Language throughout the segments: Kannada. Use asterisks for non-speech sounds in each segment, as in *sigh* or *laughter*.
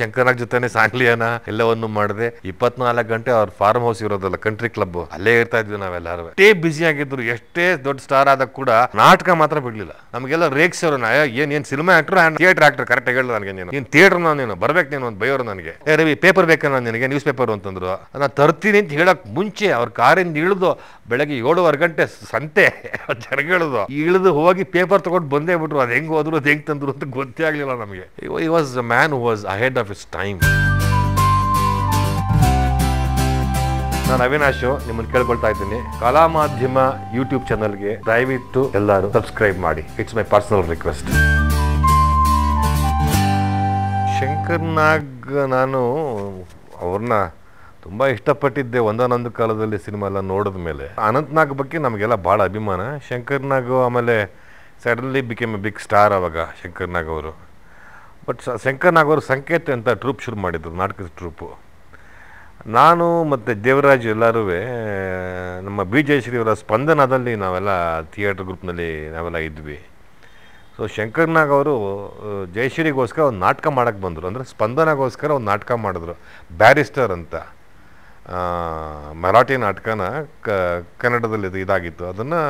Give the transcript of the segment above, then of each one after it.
ಶಂಕರಾಗ್ ಜೊತೆನೆ ಸಾಂಗ್ಲಿಯನ ಎಲ್ಲವನ್ನು ಮಾಡಿದೆ ಇಪ್ಪತ್ನಾಲ್ಕು ಗಂಟೆ ಅವ್ರ ಫಾರ್ಮ್ ಹೌಸ್ ಇರೋದಲ್ಲ ಕಂಟ್ರಿ ಕ್ಲಬ್ ಅಲ್ಲೇ ಇರ್ತಾ ಇದ್ವಿ ನಾವೆಲ್ಲರೂ ಎಷ್ಟೇ ಬ್ಯುಸಿ ಆಗಿದ್ರು ಎಷ್ಟೇ ದೊಡ್ಡ ಸ್ಟಾರ್ ಆದ ಕೂಡ ನಾಟಕ ಮಾತ್ರ ಬಿಡ್ಲಿಲ್ಲ ನಮಗೆಲ್ಲ ರೇಕ್ಸ್ ಅವ್ರನ್ನ ಏನ್ ಏನ್ cinema actor and theatre actor correct ಹೇಳ ನನಗೆ ನೀನು ನೀನು ಥಿಯೇಟರ್ ನಾನು ಬರ್ಬೇಕು ನೀನು ಒಂದು ಬೈಯೋರು ನನಗೆ ರವಿ ಪೇಪರ್ ಬೇಕು ನಾನು ನಿನಗೆ ನ್ಯೂಸ್ ಪೇಪರ್ ಅಂತಂದ್ರು ನಾನು ತರ್ತೀನಿ ಅಂತ ಹೇಳಕ್ ಮುಂಚೆ ಅವ್ರ ಕಾರಿಂದ ಇಳಿದು ಬೆಳಗ್ಗೆ ಏಳುವರೆ ಗಂಟೆ ಸಂತೆ *laughs* ಜನಗಳಿದು ಇಳಿದು ಹೋಗಿ ಪೇಪರ್ ತಗೊಂಡು ಬಂದೇ ಬಿಟ್ರು ಅದು ಹೆಂಗ್ ಹೋದ್ರು ಅದು ಹೆಂಗ್ ತಂದ್ರು ಅಂತ ಗೊತ್ತೇ ಆಗ್ಲಿಲ್ಲ ನಮಗೆ was a man was ahead of his time ನಾನು ಅವಿನಾಶ್ ನಿಮ್ಮನ್ನು ಕೇಳ್ಕೊಳ್ತಾ ಇದ್ದೀನಿ ಕಲಾ ಮಾಧ್ಯಮ ಯೂಟ್ಯೂಬ್ ಚಾನಲ್ಗೆ ದಯವಿಟ್ಟು ಎಲ್ಲರೂ ಸಬ್ಸ್ಕ್ರೈಬ್ ಮಾಡಿ it's my personal request Shankar ನಾನು ಅವ್ರನ್ನ ತುಂಬ ಇಷ್ಟಪಟ್ಟಿದ್ದೆ ಒಂದೊಂದೊಂದು ಕಾಲದಲ್ಲಿ ಸಿನಿಮಾ ಎಲ್ಲ ನೋಡಿದ ಮೇಲೆ ಅನಂತ್ನಾಗ್ ಬಗ್ಗೆ ನಮಗೆಲ್ಲ ಭಾಳ ಅಭಿಮಾನ ಶಂಕರ್ನಾಗ್ ಆಮೇಲೆ suddenly became a big star ಅವಾಗ ಶಂಕರ್ನಾಗ್ ಅವರು ಬಟ್ ಶಂಕರ್ನಾಗೋರು ಸಂಕೇತ ಅಂತ ಟ್ರೂಪ್ ಶುರು ಮಾಡಿದ್ರು ನಾಟಕದ ಟ್ರೂಪು ನಾನು ಮತ್ತು ದೇವರಾಜ್ ಎಲ್ಲರೂ ನಮ್ಮ ಬಿ ಅವರ ಸ್ಪಂದನದಲ್ಲಿ ನಾವೆಲ್ಲ ಥಿಯೇಟ್ರ್ ಗ್ರೂಪ್ನಲ್ಲಿ ನಾವೆಲ್ಲ ಇದ್ವಿ ಸೊ ಶಂಕರ್ನಾಗ್ ಅವರು ಜಯಶ್ರೀಗೋಸ್ಕರ ಒಂದು ನಾಟಕ ಮಾಡೋಕ್ಕೆ ಬಂದರು ಅಂದರೆ ಸ್ಪಂದನಗೋಸ್ಕರ ಒಂದು ನಾಟಕ ಮಾಡಿದ್ರು ಬ್ಯಾರಿಸ್ಟರ್ ಅಂತ ಮರಾಠಿ ನಾಟಕನ ಕನ್ನಡದಲ್ಲಿ ಇದಾಗಿತ್ತು ಅದನ್ನು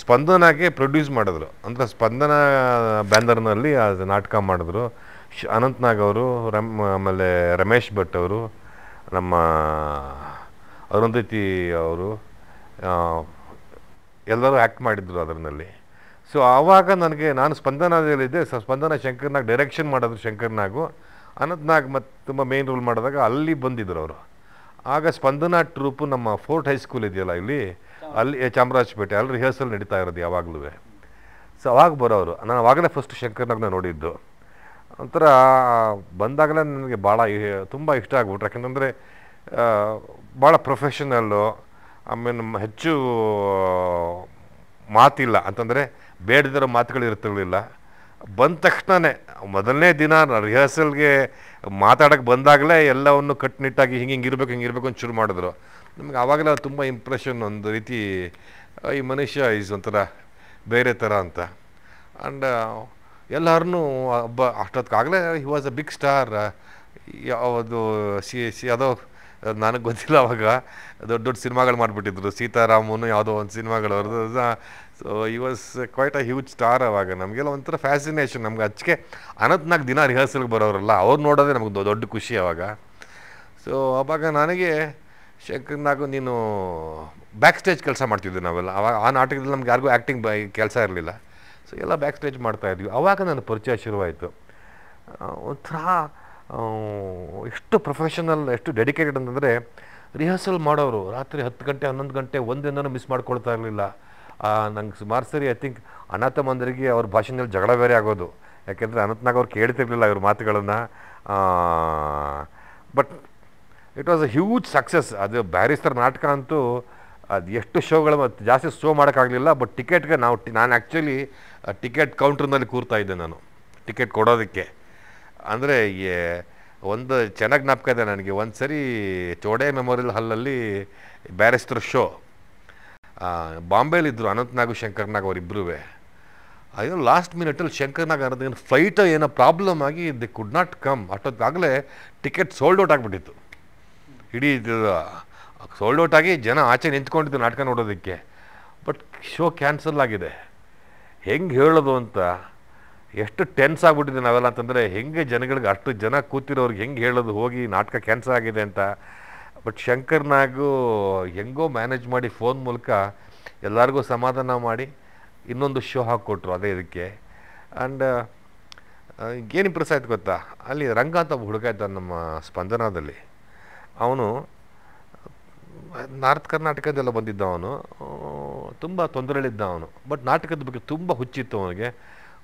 ಸ್ಪಂದನಾಗೆ ಪ್ರೊಡ್ಯೂಸ್ ಮಾಡಿದ್ರು ಅಂದರೆ ಸ್ಪಂದನ ಬ್ಯಾನರ್ನಲ್ಲಿ ಅದು ನಾಟಕ ಮಾಡಿದ್ರು ಶ್ ಅನಂತ್ನಾಗ್ ಅವರು ರಮ್ ಆಮೇಲೆ ರಮೇಶ್ ಭಟ್ ಅವರು ನಮ್ಮ ಅರುಂಧತಿ ಅವರು ಎಲ್ಲರೂ ಆ್ಯಕ್ಟ್ ಮಾಡಿದ್ರು ಅದರಲ್ಲಿ ಸೊ ಆವಾಗ ನನಗೆ ನಾನು ಸ್ಪಂದನದಲ್ಲಿದ್ದೆ ಸ ಸ್ಪಂದನ ಶಂಕರ್ನಾಗ್ ಡೈರೆಕ್ಷನ್ ಮಾಡಿದ್ರು ಶಂಕರ್ನಾಗು ಅನಂತ್ನಾಗ್ ಮತ್ತು ತುಂಬ ಮೇನ್ ರೋಲ್ ಮಾಡಿದಾಗ ಅಲ್ಲಿ ಬಂದಿದ್ರು ಅವರು ಆಗ ಸ್ಪಂದನ ಟ್ರೂಪು ನಮ್ಮ ಫೋರ್ಟ್ ಹೈಸ್ಕೂಲ್ ಇದೆಯಲ್ಲ ಇಲ್ಲಿ ಅಲ್ಲಿ ಚಾಮರಾಜಪೇಟೆ ಅಲ್ಲಿ ರಿಹರ್ಸಲ್ ನಡೀತಾ ಇರೋದು ಯಾವಾಗಲೂ ಸೊ ಅವಾಗ ಬರೋರು ನಾನು ಅವಾಗಲೇ ಫಸ್ಟ್ ಶಂಕರ್ನಾಗನ ನೋಡಿದ್ದು ಒಂಥರ ಬಂದಾಗಲೇ ನನಗೆ ಭಾಳ ತುಂಬ ಇಷ್ಟ ಆಗ್ಬಿಟ್ರೆ ಯಾಕೆಂದರೆ ಭಾಳ ಪ್ರೊಫೆಷನಲ್ಲು ಆಮೇಲೆ ಹೆಚ್ಚು ಮಾತಿಲ್ಲ ಅಂತಂದರೆ ಬೇಡದಿರೋ ಮಾತುಗಳು ಇರ್ತಿರ್ಲಿಲ್ಲ ಬಂದ ತಕ್ಷಣವೇ ಮೊದಲನೇ ದಿನ ರಿಹರ್ಸಲ್ಗೆ ಮಾತಾಡೋಕ್ಕೆ ಬಂದಾಗಲೇ ಎಲ್ಲವನ್ನು ಕಟ್ಟುನಿಟ್ಟಾಗಿ ಹಿಂಗೆ ಹಿಂಗೆ ಇರಬೇಕು ಹಿಂಗೆ ಇರಬೇಕು ಅಂತ ಶುರು ಮಾಡಿದ್ರು ನಮ್ಗೆ ಆವಾಗಲೇ ತುಂಬ ಇಂಪ್ರೆಷನ್ ಒಂದು ರೀತಿ ಈ ಮನುಷ್ಯ ಈಸ್ ಒಂಥರ ಬೇರೆ ಥರ ಅಂತ ಆ್ಯಂಡ್ ಎಲ್ಲರೂ ಒಬ್ಬ ಅಷ್ಟೊತ್ತಿಗಾಗಲೇ he was a big star ಯಾವುದು ಸಿ ಸಿ ಯಾವುದೋ ನನಗೆ ಗೊತ್ತಿಲ್ಲ ಅವಾಗ ದೊಡ್ಡ ದೊಡ್ಡ ಸಿನಿಮಾಗಳು ಮಾಡಿಬಿಟ್ಟಿದ್ರು ಸೀತಾರಾಮನು ಯಾವುದೋ ಒಂದು ಸಿನಿಮಾಗಳು ಅವ್ರದ್ದು so he was quite a huge star ಅವಾಗ ನಮಗೆಲ್ಲ ಒಂಥರ ಫ್ಯಾಸಿನೇಷನ್ ನಮ್ಗೆ ಅಚ್ಚಿಗೆ ಅನಂತ್ನಾಲ್ಕು ದಿನ ರಿಹರ್ಸಲ್ಗೆ ಬರೋರಲ್ಲ ಅವ್ರು ನೋಡೋದೇ ನಮ್ಗೆ ದೊಡ್ಡ ಖುಷಿ ಅವಾಗ ಸೊ ಅವಾಗ ನನಗೆ ಶಂಕರ್ನಾಗು ನೀನು ಬ್ಯಾಕ್ ಸ್ಟೇಜ್ ಕೆಲಸ ಮಾಡ್ತಿದ್ವಿ ನಾವೆಲ್ಲ ಅವಾಗ ಆ ನಾಟಕದಲ್ಲಿ ನಮ್ಗೆ ಯಾರಿಗೂ ಆ್ಯಕ್ಟಿಂಗ್ ಬೈ ಕೆಲಸ ಇರಲಿಲ್ಲ ಸೊ ಎಲ್ಲ ಬ್ಯಾಕ್ ಸ್ಟೇಜ್ ಮಾಡ್ತಾಯಿದ್ವಿ ಆವಾಗ ನನ್ನ ಪರಿಚಯ ಶುರುವಾಯಿತು ಒಂಥರ ಎಷ್ಟು ಪ್ರೊಫೆಷನಲ್ ಎಷ್ಟು ಡೆಡಿಕೇಟೆಡ್ ಅಂತಂದರೆ ರಿಹರ್ಸಲ್ ಮಾಡೋರು ರಾತ್ರಿ ಹತ್ತು ಗಂಟೆ ಹನ್ನೊಂದು ಗಂಟೆ ಒಂದಿನೂ ಮಿಸ್ ಮಾಡ್ಕೊಳ್ತಾ ಇರಲಿಲ್ಲ ನಂಗೆ ಸುಮಾರು ಸರಿ ಐ ಥಿಂಕ್ ಅನಾಥ ಮಂದರಿಗೆ ಅವ್ರ ಭಾಷೆನಲ್ಲಿ ಜಗಳ ಬೇರೆ ಆಗೋದು ಯಾಕೆಂದರೆ ಅನಂತನಾಗ ಅವ್ರು ಕೇಳ್ತಿರ್ಲಿಲ್ಲ ಇವ್ರ ಮಾತುಗಳನ್ನು but it was a huge success ಅದು ಬ್ಯಾರಿಸ್ತರ ನಾಟಕ ಅಂತೂ ಅದು ಎಷ್ಟು ಶೋಗಳು ಮತ್ತು ಜಾಸ್ತಿ ಶೋ ಮಾಡೋಕ್ಕಾಗಲಿಲ್ಲ ಬಟ್ ಟಿಕೆಟ್ಗೆ ನಾವು ನಾನು ಆ್ಯಕ್ಚುಲಿ ಟಿಕೆಟ್ ಕೌಂಟ್ರ್ನಲ್ಲಿ ಕೂರ್ತಾ ಇದ್ದೆ ನಾನು ಟಿಕೆಟ್ ಕೊಡೋದಕ್ಕೆ ಅಂದರೆ ಒಂದು ಚೆನ್ನಾಗಿ ಜ್ಞಾಪಕ ಇದೆ ನನಗೆ ಒಂದು ಸರಿ ಚೋಡೆ ಮೆಮೊರಿಯಲ್ ಹಾಲಲ್ಲಿ ಬ್ಯಾರಿಸ್ಟರ್ ಶೋ ಬಾಂಬೆಲಿದ್ದರು ಅನಂತ್ನಾಗು ಶಂಕರ್ನಾಗ್ ಅವರಿಬ್ಬರೂ ಅದು ಲಾಸ್ಟ್ ಮಿನಿಟಲ್ಲಿ ಶಂಕರ್ನಾಗ್ ಅನ್ನೋದೇನು ಫ್ಲೈಟ್ ಏನೋ ಪ್ರಾಬ್ಲಮ್ ಆಗಿ ದಿ ಕುಡ್ ನಾಟ್ ಕಮ್ ಅಷ್ಟೊತ್ತಾಗಲೇ ಟಿಕೆಟ್ ಸೋಲ್ಡ್ ಔಟ್ ಆಗಿಬಿಟ್ಟಿತ್ತು ಇಡೀ ಸೋಲ್ಡ್ ಔಟ್ ಆಗಿ ಜನ ಆಚೆ ನಿಂತ್ಕೊಂಡಿದ್ದು ನಾಟಕ ನೋಡೋದಕ್ಕೆ ಬಟ್ ಶೋ ಕ್ಯಾನ್ಸಲ್ ಆಗಿದೆ ಹೆಂಗೆ ಹೇಳೋದು ಅಂತ ಎಷ್ಟು ಟೆನ್ಸ್ ಆಗಿಬಿಟ್ಟಿದೆ ನಾವೆಲ್ಲ ಅಂತಂದರೆ ಹೆಂಗೆ ಜನಗಳಿಗೆ ಅಷ್ಟು ಜನ ಕೂತಿರೋರಿಗೆ ಹೆಂಗೆ ಹೇಳೋದು ಹೋಗಿ ನಾಟಕ ಕ್ಯಾನ್ಸಲ್ ಆಗಿದೆ ಅಂತ ಬಟ್ ಶಂಕರ್ನಾಗೂ ಹೆಂಗೋ ಮ್ಯಾನೇಜ್ ಮಾಡಿ ಫೋನ್ ಮೂಲಕ ಎಲ್ಲರಿಗೂ ಸಮಾಧಾನ ಮಾಡಿ ಇನ್ನೊಂದು ಶೋ ಹಾಕ್ಕೊಟ್ರು ಅದೇ ಇದಕ್ಕೆ ಆ್ಯಂಡ್ ಏನು ಇಂಪ್ರೆಸ್ ಆಯ್ತು ಗೊತ್ತಾ ಅಲ್ಲಿ ರಂಗ ಅಂತ ಹುಡುಗ ನಮ್ಮ ಸ್ಪಂದನದಲ್ಲಿ ಅವನು ನಾರ್ತ್ ಕರ್ನಾಟಕದೆಲ್ಲ ಬಂದಿದ್ದ ಅವನು ತುಂಬ ತೊಂದರೆಗಳಿದ್ದ ಅವನು ಬಟ್ ನಾಟಕದ ಬಗ್ಗೆ ತುಂಬ ಹುಚ್ಚಿತ್ತು ಅವನಿಗೆ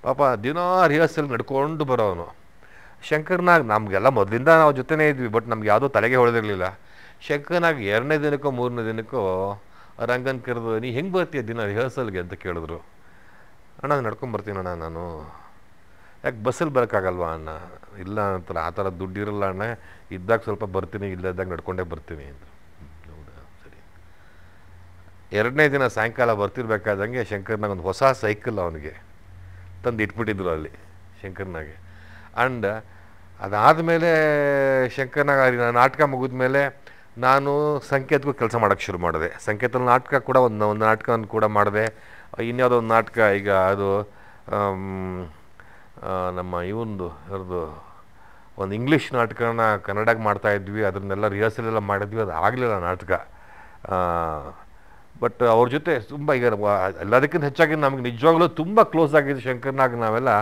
ಪಾಪ ದಿನ ರಿಹರ್ಸಲ್ ನಡ್ಕೊಂಡು ಬರೋವನು ಶಂಕರ್ನಾಗ್ ನಮಗೆಲ್ಲ ಮೊದಲಿಂದ ನಾವು ಜೊತೆನೇ ಇದ್ವಿ ಬಟ್ ನಮ್ಗೆ ಯಾವುದೋ ತಲೆಗೆ ಹೊಡೆದಿರಲಿಲ್ಲ ಶಂಕರ್ನಾಗ್ ಎರಡನೇ ದಿನಕ್ಕೋ ಮೂರನೇ ದಿನಕ್ಕೋ ರಂಗನ್ ಕರೆದು ನೀ ಹೆಂಗೆ ಬರ್ತೀಯ ದಿನ ರಿಹರ್ಸಲ್ಗೆ ಅಂತ ಕೇಳಿದ್ರು ಅಣ್ಣ ನಡ್ಕೊಂಡು ಅಣ್ಣ ನಾನು ಯಾಕೆ ಬಸ್ಸಲ್ಲಿ ಬರೋಕ್ಕಾಗಲ್ವ ಅಣ್ಣ ಇಲ್ಲ ಅಂತಲ್ಲ ಆ ಥರ ದುಡ್ಡಿರಲ್ಲ ಅಣ್ಣ ಇದ್ದಾಗ ಸ್ವಲ್ಪ ಬರ್ತೀನಿ ಇಲ್ಲದಾಗ ನಡ್ಕೊಂಡೇ ಬರ್ತೀನಿ ಅಂತ ಹೌದಾ ಸರಿ ಎರಡನೇ ದಿನ ಸಾಯಂಕಾಲ ಬರ್ತಿರ್ಬೇಕಾದಂಗೆ ಶಂಕರ್ನಾಗ ಒಂದು ಹೊಸ ಸೈಕಲ್ ಅವನಿಗೆ ತಂದು ಇಟ್ಬಿಟ್ಟಿದ್ರು ಅಲ್ಲಿ ಶಂಕರ್ನಾಗೆ ಆ್ಯಂಡ್ ಅದಾದಮೇಲೆ ಶಂಕರ್ನಾಗ ನಾಟಕ ಮುಗಿದ ಮೇಲೆ ನಾನು ಸಂಕೇತಕ್ಕೂ ಕೆಲಸ ಮಾಡೋಕ್ಕೆ ಶುರು ಮಾಡಿದೆ ಸಂಕೇತದಲ್ಲಿ ನಾಟಕ ಕೂಡ ಒಂದು ಒಂದು ನಾಟಕವನ್ನು ಕೂಡ ಮಾಡಿದೆ ಇನ್ಯಾವುದೋ ಒಂದು ನಾಟಕ ಈಗ ಅದು ನಮ್ಮ ಈ ಒಂದು ಅವ್ರದ್ದು ಒಂದು ಇಂಗ್ಲೀಷ್ ನಾಟಕನ ಕನ್ನಡಕ್ಕೆ ಮಾಡ್ತಾಯಿದ್ವಿ ಅದನ್ನೆಲ್ಲ ರಿಹರ್ಸಲ್ ಎಲ್ಲ ಮಾಡಿದ್ವಿ ಅದು ಆಗಲಿಲ್ಲ ನಾಟಕ ಬಟ್ ಅವ್ರ ಜೊತೆ ತುಂಬ ಈಗ ಎಲ್ಲದಕ್ಕಿಂತ ಹೆಚ್ಚಾಗಿ ನಮಗೆ ನಿಜವಾಗ್ಲೂ ತುಂಬ ಕ್ಲೋಸ್ ಆಗಿದೆ ಶಂಕರ್ನಾಗ ನಾವೆಲ್ಲ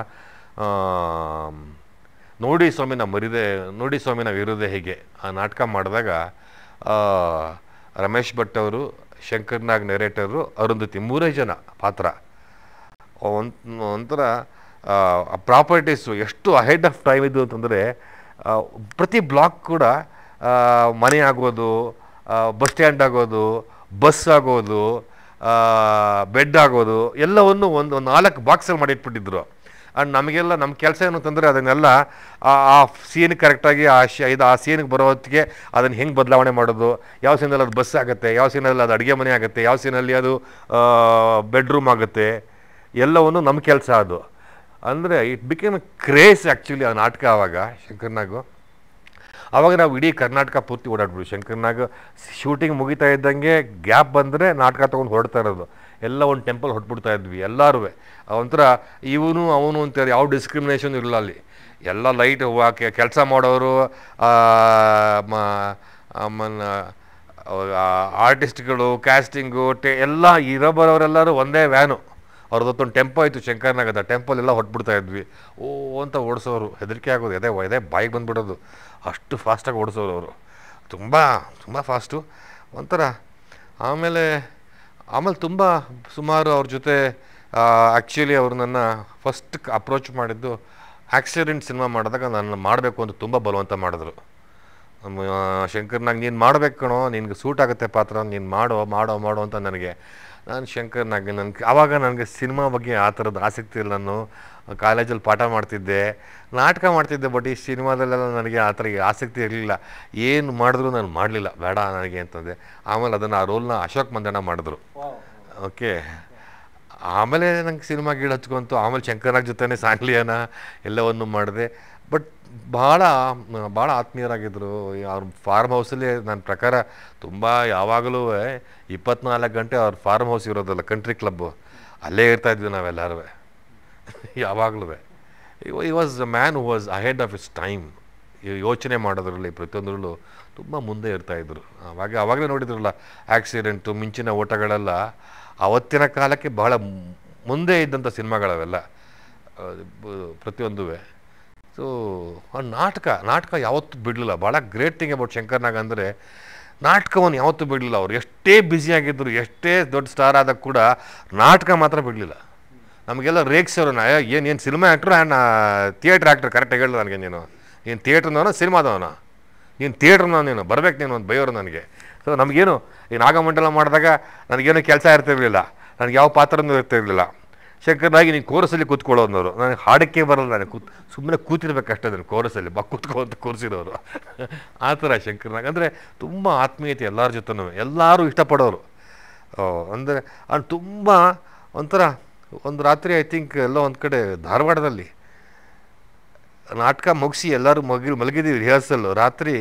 ನೋಡಿ ಸ್ವಾಮಿ ನಾವು ಮರಿದೆ ನೋಡಿ ಸ್ವಾಮಿ ನಾವು ಇರೋದೆ ಹೇಗೆ ಆ ನಾಟಕ ಮಾಡಿದಾಗ ರಮೇಶ್ ಭಟ್ ಅವರು ಶಂಕರ್ನಾಗ್ ನೆರೇಟರು ಅರುಂಧತಿ ಮೂರೇ ಜನ ಪಾತ್ರ ಒಂಥರ ಪ್ರಾಪರ್ಟೀಸು ಎಷ್ಟು ಅಹೆಡ್ ಆಫ್ ಟೈಮ್ ಇದು ಅಂತಂದರೆ ಪ್ರತಿ ಬ್ಲಾಕ್ ಕೂಡ ಮನೆ ಆಗೋದು ಬಸ್ ಸ್ಟ್ಯಾಂಡ್ ಆಗೋದು ಬಸ್ ಆಗೋದು ಬೆಡ್ ಆಗೋದು ಎಲ್ಲವನ್ನು ಒಂದು ನಾಲ್ಕು ಬಾಕ್ಸಲ್ಲಿ ಮಾಡಿಟ್ಬಿಟ್ಟಿದ್ರು ಆ್ಯಂಡ್ ನಮಗೆಲ್ಲ ನಮ್ಮ ಕೆಲಸ ಏನು ಅಂತಂದರೆ ಅದನ್ನೆಲ್ಲ ಆ ಸೀನ್ ಕರೆಕ್ಟಾಗಿ ಆ ಶ ಇದು ಆ ಸೀನಿಗೆ ಬರೋ ಹೊತ್ತಿಗೆ ಅದನ್ನು ಹೆಂಗೆ ಬದಲಾವಣೆ ಮಾಡೋದು ಯಾವ ಸೀನಲ್ಲಿ ಅದು ಬಸ್ ಆಗುತ್ತೆ ಯಾವ ಸೀನಲ್ಲಿ ಅದು ಅಡುಗೆ ಮನೆ ಆಗುತ್ತೆ ಯಾವ ಸೀನಲ್ಲಿ ಅದು ಬೆಡ್ರೂಮ್ ಆಗುತ್ತೆ ಎಲ್ಲವನ್ನು ನಮ್ಮ ಕೆಲಸ ಅದು ಅಂದರೆ ಇಟ್ ಬಿಕೇಮ್ ಕ್ರೇಸ್ ಆ್ಯಕ್ಚುಲಿ ಆ ನಾಟಕ ಆವಾಗ ಶಂಕರ್ನಾಗು ಆವಾಗ ನಾವು ಇಡೀ ಕರ್ನಾಟಕ ಪೂರ್ತಿ ಓಡಾಡ್ಬಿಡ್ವಿ ಶಂಕರ್ನಾಗ ಶೂಟಿಂಗ್ ಮುಗಿತಾ ಇದ್ದಂಗೆ ಗ್ಯಾಪ್ ಬಂದರೆ ನಾಟಕ ತೊಗೊಂಡು ಹೊರಡ್ತಾ ಇರೋದು ಎಲ್ಲ ಒಂದು ಟೆಂಪಲ್ ಹೊಟ್ಬಿಡ್ತಾ ಇದ್ವಿ ಎಲ್ಲರೂ ಒಂಥರ ಇವನು ಅವನು ಅಂತೇಳಿ ಯಾವ ಡಿಸ್ಕ್ರಿಮಿನೇಷನ್ ಇರಲಿಲ್ಲ ಅಲ್ಲಿ ಎಲ್ಲ ಲೈಟ್ ಕೆಲಸ ಮಾಡೋರು ಆರ್ಟಿಸ್ಟ್ಗಳು ಕ್ಯಾಸ್ಟಿಂಗು ಟೆ ಎಲ್ಲ ಇರೋ ಬರೋರೆಲ್ಲರೂ ಒಂದೇ ವ್ಯಾನು ಅವ್ರದ್ದೊಂದು ಟೆಂಪೋ ಆಯಿತು ಶಂಕರ್ನಾಗದ ಟೆಂಪಲ್ಲೆಲ್ಲ ಹೊಟ್ಬಿಡ್ತಾ ಇದ್ವಿ ಓ ಅಂತ ಓಡಿಸೋರು ಹೆದರಿಕೆ ಆಗೋದು ಎದೆ ಎದೆ ಬಾಯಿಗೆ ಬಂದುಬಿಡೋದು ಅಷ್ಟು ಫಾಸ್ಟಾಗಿ ಓಡಿಸೋರು ಅವರು ತುಂಬ ತುಂಬ ಫಾಸ್ಟು ಒಂಥರ ಆಮೇಲೆ ಆಮೇಲೆ ತುಂಬ ಸುಮಾರು ಅವ್ರ ಜೊತೆ ಆ್ಯಕ್ಚುಲಿ ಅವರು ನನ್ನ ಫಸ್ಟ್ ಅಪ್ರೋಚ್ ಮಾಡಿದ್ದು ಆ್ಯಕ್ಸಿಡೆಂಟ್ ಸಿನಿಮಾ ಮಾಡಿದಾಗ ನಾನು ಮಾಡಬೇಕು ಅಂತ ತುಂಬ ಬಲವಂತ ಮಾಡಿದ್ರು ಶಂಕರ್ನಾಗ ನೀನು ಮಾಡಬೇಕು ಕಣೋ ನಿನಗೆ ಸೂಟ್ ಆಗುತ್ತೆ ಪಾತ್ರ ನೀನು ಮಾಡೋ ಮಾಡೋ ಮಾಡೋ ಅಂತ ನನಗೆ ನಾನು ಶಂಕರ್ ನಾಗ ನನಗೆ ಆವಾಗ ನನಗೆ ಸಿನಿಮಾ ಬಗ್ಗೆ ಆ ಥರದ ಆಸಕ್ತಿ ಇಲ್ಲ ನಾನು ಕಾಲೇಜಲ್ಲಿ ಪಾಠ ಮಾಡ್ತಿದ್ದೆ ನಾಟಕ ಮಾಡ್ತಿದ್ದೆ ಬಟ್ ಈ ಸಿನಿಮಾದಲ್ಲೆಲ್ಲ ನನಗೆ ಆ ಥರ ಆಸಕ್ತಿ ಇರಲಿಲ್ಲ ಏನು ಮಾಡಿದ್ರು ನಾನು ಮಾಡಲಿಲ್ಲ ಬೇಡ ನನಗೆ ಅಂತಂದೆ ಆಮೇಲೆ ಅದನ್ನು ಆ ರೋಲ್ನ ಅಶೋಕ್ ಮಂದಣ್ಣ ಮಾಡಿದ್ರು ಓಕೆ ಆಮೇಲೆ ನಂಗೆ ಸಿನಿಮಾ ಗೀಳು ಹಚ್ಕೊಂತು ಆಮೇಲೆ ಶಂಕರ್ನಾಗ್ ಜೊತೆನೇ ಸಾಂಗ್ಲಿಯನ ಎಲ್ಲವನ್ನು ಮಾಡಿದೆ ಬಟ್ ಭಾಳ ಭಾಳ ಆತ್ಮೀಯರಾಗಿದ್ದರು ಅವ್ರ ಫಾರ್ಮ್ ಹೌಸಲ್ಲಿ ನನ್ನ ಪ್ರಕಾರ ತುಂಬ ಯಾವಾಗಲೂ ಇಪ್ಪತ್ನಾಲ್ಕು ಗಂಟೆ ಅವ್ರ ಫಾರ್ಮ್ ಹೌಸ್ ಇರೋದಲ್ಲ ಕಂಟ್ರಿ ಕ್ಲಬ್ಬು ಅಲ್ಲೇ ಇರ್ತಾಯಿದ್ವಿ ನಾವೆಲ್ಲರೂ ಯಾವಾಗಲೂ he was a man who was ahead of his time ಯೋಚನೆ ಮಾಡೋದ್ರಲ್ಲಿ ಪ್ರತಿಯೊಂದರಲ್ಲೂ ತುಂಬ ಮುಂದೆ ಇರ್ತಾಯಿದ್ರು ಆವಾಗ ಅವಾಗಲೇ ನೋಡಿದ್ರಲ್ಲ ಆ್ಯಕ್ಸಿಡೆಂಟು ಮಿಂಚಿನ ಓಟಗಳೆಲ್ಲ ಆವತ್ತಿನ ಕಾಲಕ್ಕೆ ಬಹಳ ಮುಂದೆ ಇದ್ದಂಥ ಸಿನಿಮಾಗಳವೆಲ್ಲ ಪ್ರತಿಯೊಂದುವೇ ಸೊ ಆ ನಾಟಕ ನಾಟಕ ಯಾವತ್ತೂ ಬಿಡಲಿಲ್ಲ ಭಾಳ ಗ್ರೇಟ್ ಥಿಂಗ್ ಅಬೌಟ್ ಶಂಕರ್ನಾಗ್ ಅಂದರೆ ನಾಟಕವನ್ನು ಯಾವತ್ತೂ ಬಿಡಲಿಲ್ಲ ಅವರು ಎಷ್ಟೇ ಬ್ಯುಸಿಯಾಗಿದ್ದರು ಎಷ್ಟೇ ದೊಡ್ಡ ಸ್ಟಾರ್ ಆದಾಗ ಕೂಡ ನಾಟಕ ಮಾತ್ರ ಬಿಡಲಿಲ್ಲ ನಮಗೆಲ್ಲ ರೇಗ್ಸೋರು ನಾ ಏನು ಏನು cinema actor and theatre actor ಕರೆಕ್ಟಾಗಿ ಹೇಳು ನನಗೆ ನೀನು ನೀನು ಥಿಯೇಟ್ರ್ನವನ ಸಿನಿಮಾದವನ ನೀನು ಥಿಯೇಟ್ರ್ನವ ನೀನು ಬರಬೇಕು ನೀನು ಒಂದು ಬೈಯೋರು ನನಗೆ ಸೊ ನಮಗೇನು ಈ ನಾಗಮಂಡಲ ಮಾಡಿದಾಗ ನನಗೇನು ಕೆಲಸ ಇರ್ತಿರಲಿಲ್ಲ ನನಗೆ ಯಾವ ಪಾತ್ರನೂ ಇರ್ತಿರಲಿಲ್ಲ ಶಂಕರನಾಗಿ ನೀನು ಕೋರಸಲ್ಲಿ ಕೂತ್ಕೊಳ್ಳೋನವರು ನನಗೆ ಹಾಡಕ್ಕೆ ಬರಲ್ಲ ನಾನು ಕೂತ್ ಸುಮ್ಮನೆ ಕೂತಿರ್ಬೇಕಷ್ಟೇ ನಾನು ಕೋರಸಲ್ಲಿ ಬಾ ಕೂತ್ಕೊಳ್ಳೋಂತ ಕೂರಿಸಿರೋರು ಆ ಥರ ಶಂಕರನಾಗ ಅಂದರೆ ತುಂಬ ಆತ್ಮೀಯತೆ ಎಲ್ಲರ ಜೊತೆನೂ ಎಲ್ಲರೂ ಇಷ್ಟಪಡೋರು ಅಂದರೆ ಅದು ತುಂಬ ಒಂಥರ ಒಂದು ರಾತ್ರಿ ಐ ಥಿಂಕ್ ಎಲ್ಲ ಒಂದು ಕಡೆ ಧಾರವಾಡದಲ್ಲಿ ನಾಟಕ ಮುಗಿಸಿ ಎಲ್ಲರೂ ಮಗಿ ಮಲಗಿದ್ದೀವಿ ರಿಹರ್ಸಲ್ಲು ರಾತ್ರಿ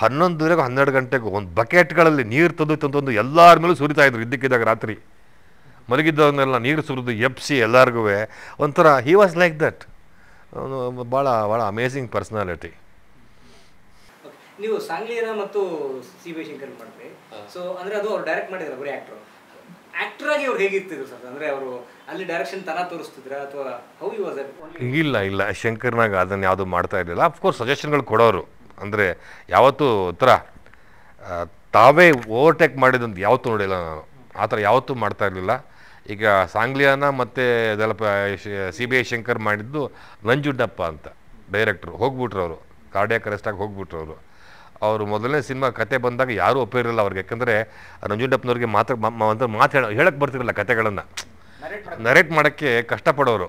ಹನ್ನೊಂದುವರೆಗೂ ಹನ್ನೆರಡು ಗಂಟೆಗೂ ಒಂದು ಬಕೆಟ್ಗಳಲ್ಲಿ ನೀರು ತಂದು ತಂದು ಎಲ್ಲರ ಮೇಲೂ ಸುರಿತಾಯಿದ್ರು ಇದ್ರು ಇದ್ದಕ್ಕಿದ್ದಾಗ ರಾತ್ರಿ ಮಲಗಿದ್ದವನ್ನೆಲ್ಲ ನೀರು ಸುರಿದು ಎಪ್ಸಿ ಎಲ್ಲರಿಗೂ ಒಂಥರ ಹಿ ವಾಸ್ ಲೈಕ್ ದಟ್ ಅವನು ಭಾಳ ಭಾಳ ಅಮೇಝಿಂಗ್ ಪರ್ಸ್ನಾಲಿಟಿ ನೀವು ಸಾಂಗ್ಲಿಯನ ಮತ್ತು ಸಿ ವಿ ಶಂಕರ್ ಮಾಡಿದ್ರಿ ಸೊ ಅಂದರೆ ಅದು ಅವ್ರು ಡೈರೆಕ್ಟ್ ಮಾಡಿದ್ರು ಬರೀ ಆ್ಯಕ್ಟ್ರು ಆ್ಯಕ್ಟ್ರಾಗಿ ಅವ್ರು ಹೇಗಿರ್ತಿದ್ರು ಸರ್ ಅಂದರೆ ಅವರು ಅಲ್ಲಿ ಡೈರೆಕ್ಷನ್ ತನ ತೋರಿಸ್ತಿದ್ರ ಅಥವಾ ಹೌ ಯು ವಾಸ್ ಇಲ್ಲ ಇಲ್ಲ ಶಂಕರ್ನಾಗ ಅದನ್ನು ಯಾವುದು ಮಾಡ್ತಾ ಇರಲಿಲ್ಲ ಅಫ್ಕೋರ್ಸ್ ಸಜೆಷನ್ಗಳು ಕೊಡೋರು ಅಂದರೆ ಯಾವತ್ತೂ ಥರ ತಾವೇ ಓವರ್ಟೇಕ್ ಮಾಡಿದಂತ ಯಾವತ್ತೂ ನೋಡಿಲ್ಲ ನಾನು ಆ ಥರ ಯಾವತ್ತೂ ಮಾಡ್ತಾ ಇರಲಿಲ್ಲ ಈಗ ಸಾಂಗ್ಲಿಯಾನ ಮತ್ತು ದಲಪ ಸಿ ಬಿ ಐ ಶಂಕರ್ ಮಾಡಿದ್ದು ನಂಜುಡ್ಡಪ್ಪ ಅಂತ ಡೈರೆಕ್ಟ್ರು ಹೋಗ್ಬಿಟ್ರು ಅವರು ಕಾರ್ಡಿಯಾಕ್ ಅರೆಸ್ಟಾಗಿ ಹೋಗ್ಬಿಟ್ರು ಅವರು ಅವರು ಮೊದಲನೇ ಸಿನಿಮಾ ಕತೆ ಬಂದಾಗ ಯಾರೂ ಒಪ್ಪಿರಲಿಲ್ಲ ಅವ್ರಿಗೆ ಯಾಕಂದರೆ ನಂಜುಂಡಪ್ಪನವ್ರಿಗೆ ಮಾತ್ರ ಅಂತ ಮಾತು ಹೇಳ ಹೇಳಕ್ಕೆ ಬರ್ತಿರಲ್ಲ ಕತೆಗಳನ್ನು ನರೇಟ್ ಮಾಡೋಕ್ಕೆ ಕಷ್ಟಪಡೋರು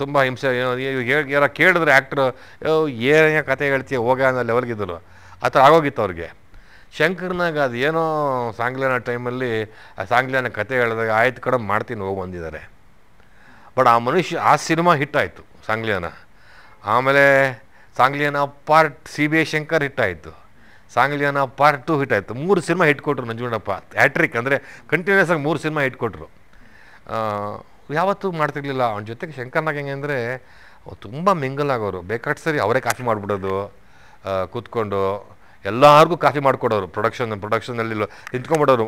ತುಂಬ ಹಿಂಸೆ ಯಾರ ಕೇಳಿದ್ರೆ ಆ್ಯಕ್ಟ್ರು ಏನೇ ಕತೆ ಹೇಳ್ತೀಯ ಹೋಗ ಅನ್ನೋ ಲೆವೆಲ್ಗಿದ್ರು ಆ ಥರ ಆಗೋಗಿತ್ತು ಅವ್ರಿಗೆ ಶಂಕರ್ನಾಗ ಅದು ಏನೋ ಸಾಂಗ್ಲಿಯಾನ ಟೈಮಲ್ಲಿ ಆ ಸಾಂಗ್ಲಿಯಾನ ಕತೆ ಹೇಳಿದಾಗ ಆಯ್ತು ಕಡೆ ಮಾಡ್ತೀನಿ ಹೋಗಿ ಬಂದಿದ್ದಾರೆ ಬಟ್ ಆ ಮನುಷ್ಯ ಆ ಸಿನಿಮಾ ಹಿಟ್ಟಾಯಿತು ಸಾಂಗ್ಲಿಯನ ಆಮೇಲೆ Sangliyana part C B I Shankar ಹಿಟ್ಟಾಯಿತು ಸಾಂಗ್ಲಿಯನ ಪಾರ್ಟ್ ಟು ಹಿಟ್ಟಾಯಿತು ಮೂರು ಸಿನಿಮಾ ಹಿಟ್ ಕೊಟ್ಟರು ನಂಜುಂಡಪ್ಪ ಹ್ಯಾಟ್ರಿಕ್ ಅಂದರೆ ಕಂಟಿನ್ಯೂಸ್ ಆಗಿ ಮೂರು ಸಿನಿಮಾ ಹಿಟ್ ಕೊಟ್ಟರು ಯಾವತ್ತೂ ಮಾಡ್ತಿರ್ಲಿಲ್ಲ ಅವ್ನ ಜೊತೆಗೆ ಶಂಕರ್ನಾಗ ಹೆಂಗೆ ಅಂದರೆ ತುಂಬ ಮಿಂಗಲ್ ಆಗೋರು ಬೇಕಾದ ಸರಿ ಅವರೇ ಕಾಫಿ ಮಾಡಿಬಿಡೋದು ಕೂತ್ಕೊಂಡು ಎಲ್ಲರಿಗೂ ಕಾಫಿ ಮಾಡಿಕೊಡೋರು ಪ್ರೊಡಕ್ಷನ್ ಪ್ರೊಡಕ್ಷನಲ್ಲಿ ನಿಂತ್ಕೊಂಡ್ಬಿಡೋರು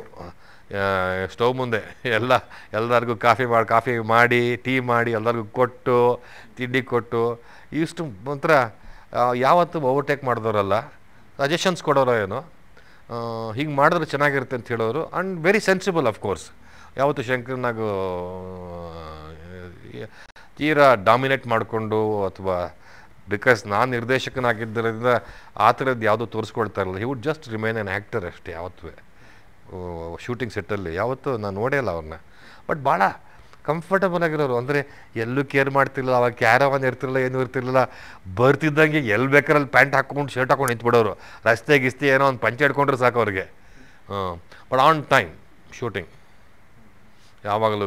ಸ್ಟವ್ ಮುಂದೆ ಎಲ್ಲ ಎಲ್ಲರಿಗೂ ಕಾಫಿ ಮಾಡಿ ಕಾಫಿ ಮಾಡಿ ಟೀ ಮಾಡಿ ಎಲ್ಲರಿಗೂ ಕೊಟ್ಟು ತಿಂಡಿ ಕೊಟ್ಟು ಇಷ್ಟು ಒಂಥರ ಯಾವತ್ತು ಓವರ್ಟೇಕ್ ಮಾಡಿದವರಲ್ಲ ಸಜೆಷನ್ಸ್ ಕೊಡೋರು ಏನು ಹೀಗೆ ಮಾಡಿದ್ರೆ ಚೆನ್ನಾಗಿರುತ್ತೆ ಅಂತ ಹೇಳೋರು and very sensible of course ಯಾವತ್ತು ಶಂಕರ್ನಾಗೂ ತೀರಾ ಡಾಮಿನೇಟ್ ಮಾಡಿಕೊಂಡು ಅಥವಾ ಬಿಕಾಸ್ ನಾನು ನಿರ್ದೇಶಕನಾಗಿದ್ದರಿಂದ ಆ ಥರದ್ದು ಯಾವುದೂ ತೋರಿಸ್ಕೊಳ್ತಾ ಇರಲಿಲ್ಲ he would just remain an actor ಅಷ್ಟೇ ಯಾವತ್ತೂ ಶೂಟಿಂಗ್ ಸೆಟ್ಟಲ್ಲಿ ಯಾವತ್ತೂ ನಾನು ನೋಡೇ ಇಲ್ಲ ಅವ್ರನ್ನ ಬಟ್ ಭಾಳ ಕಂಫರ್ಟಬಲ್ ಆಗಿರೋರು ಅಂದರೆ ಎಲ್ಲೂ ಕೇರ್ ಮಾಡ್ತಿರ್ಲಿಲ್ಲ ಅವಾಗ ಕ್ಯಾರವನ್ ಇರ್ತಿರಲಿಲ್ಲ ಏನೂ ಇರ್ತಿರಲಿಲ್ಲ ಬರ್ತಿದ್ದಂಗೆ ಎಲ್ಲಿ ಬೇಕಾರಲ್ಲಿ ಪ್ಯಾಂಟ್ ಹಾಕ್ಕೊಂಡು ಶರ್ಟ್ ಹಾಕೊಂಡು ನಿಂತ್ಬಿಡೋರು ರಸ್ತೆ ಗಿಸ್ತೆ ಏನೋ ಒಂದು ಪಂಚೆ ಹಿಡ್ಕೊಂಡ್ರೆ ಸಾಕು ಅವ್ರಿಗೆ ಬಟ್ ಆನ್ ಟೈಮ್ ಶೂಟಿಂಗ್ ಯಾವಾಗಲೂ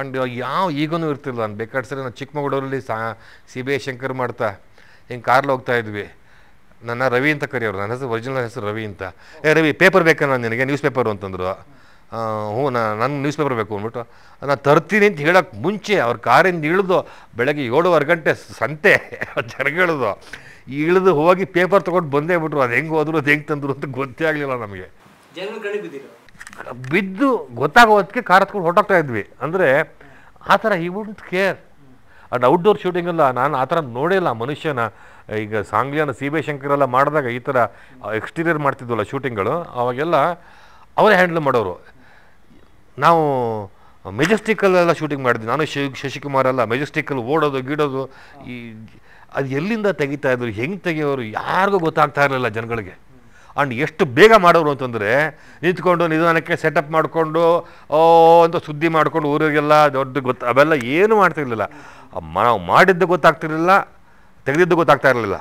ಅಂಡ್ ಯಾವ ಈಗೂ ಇರ್ತಿಲ್ಲ ನಾನು ಬೇಕಾದ್ರೆ ನಾನು ಚಿಕ್ಕಮಗಳೂರಲ್ಲಿ ಸಾ ಸಿ ಬಿ ಐ ಶಂಕರ್ ಮಾಡ್ತಾ ಹಿಂಗೆ ಕಾರ್ಲಿ ಹೋಗ್ತಾ ಇದ್ವಿ ನನ್ನ ರವಿ ಅಂತ ಕರೆಯೋರು ನನ್ನ ಹೆಸರು ಒರಿಜಿನಲ್ ಹೆಸರು ರವಿ ಅಂತ ಏ ರವಿ ಪೇಪರ್ ಬೇಕಾ ನಾನು ನಿನಗೆ ನ್ಯೂಸ್ ಪೇಪರು ಅಂತಂದರು ಹ್ಞೂ ನಾನು ನನ್ನ ನ್ಯೂಸ್ ಪೇಪರ್ ಬೇಕು ಅಂದ್ಬಿಟ್ಟು ನಾನು ತರ್ತೀನಿ ಅಂತ ಹೇಳೋಕ್ಕೆ ಮುಂಚೆ ಅವ್ರ ಕಾರಿಂದ ಇಳಿದು ಬೆಳಗ್ಗೆ ಏಳುವರೆ ಗಂಟೆ ಸಂತೆ *laughs* ಜನಗಳದು ಇಳಿದು ಹೋಗಿ ಪೇಪರ್ ತೊಗೊಂಡು ಬಂದೇ ಬಿಟ್ರು ಅದು ಹೆಂಗೆ ಹೋದ್ರು ಅದು ಹೆಂಗೆ ತಂದರು ಅಂತ ಗೊತ್ತೇ ಆಗಲಿಲ್ಲ ನಮಗೆ ಬಿದ್ದು ಗೊತ್ತಾಗೋದಕ್ಕೆ ಕಾರ್ ಹತ್ಕೊಂಡು ಹೊರಟೋಗ್ತಾ ಇದ್ವಿ ಅಂದರೆ ಆ ಥರ ಈ ವುಂಟ್ ಕೇರ್ ಅಂಡ್ ಔಟ್ಡೋರ್ ಎಲ್ಲ ನಾನು ಆ ಥರ ನೋಡಿಲ್ಲ ಮನುಷ್ಯನ ಈಗ ಸಾಂಗ್ಲಿಯನ ಸಿ ಬಿ ಶಂಕರೆಲ್ಲ ಮಾಡಿದಾಗ ಈ ಥರ ಎಕ್ಸ್ಟೀರಿಯರ್ ಮಾಡ್ತಿದ್ವಲ್ಲ ಶೂಟಿಂಗ್ಗಳು ಅವಾಗೆಲ್ಲ ಅವರೇ ಹ್ಯಾಂಡಲ್ ಮಾಡೋರು ನಾವು ಮೆಜೆಸ್ಟಿಕಲ್ಲೆಲ್ಲ ಶೂಟಿಂಗ್ ಮಾಡಿದ್ವಿ ನಾನು ಶಶಿಕುಮಾರ್ ಎಲ್ಲ ಮೆಜೆಸ್ಟಿಕಲ್ ಓಡೋದು ಗಿಡೋದು ಈ ಅದು ಎಲ್ಲಿಂದ ತೆಗಿತಾ ಇದ್ರು ಹೆಂಗೆ ತೆಗಿಯೋರು ಯಾರಿಗೂ ಗೊತ್ತಾಗ್ತಾ ಇರಲಿಲ್ಲ ಜನಗಳಿಗೆ ಅಂಡ್ ಎಷ್ಟು ಬೇಗ ಮಾಡೋರು ಅಂತಂದರೆ ನಿಂತ್ಕೊಂಡು ನಿಧಾನಕ್ಕೆ ಸೆಟಪ್ ಮಾಡಿಕೊಂಡು ಓ ಅಂತ ಸುದ್ದಿ ಮಾಡಿಕೊಂಡು ಊರಿಗೆಲ್ಲ ದೊಡ್ಡ ಗೊತ್ತು ಅವೆಲ್ಲ ಏನು ಮಾಡ್ತಿರಲಿಲ್ಲ ನಾವು ಮಾಡಿದ್ದು ಗೊತ್ತಾಗ್ತಿರ್ಲಿಲ್ಲ ತೆಗೆದಿದ್ದು ಗೊತ್ತಾಗ್ತಾ ಇರಲಿಲ್ಲ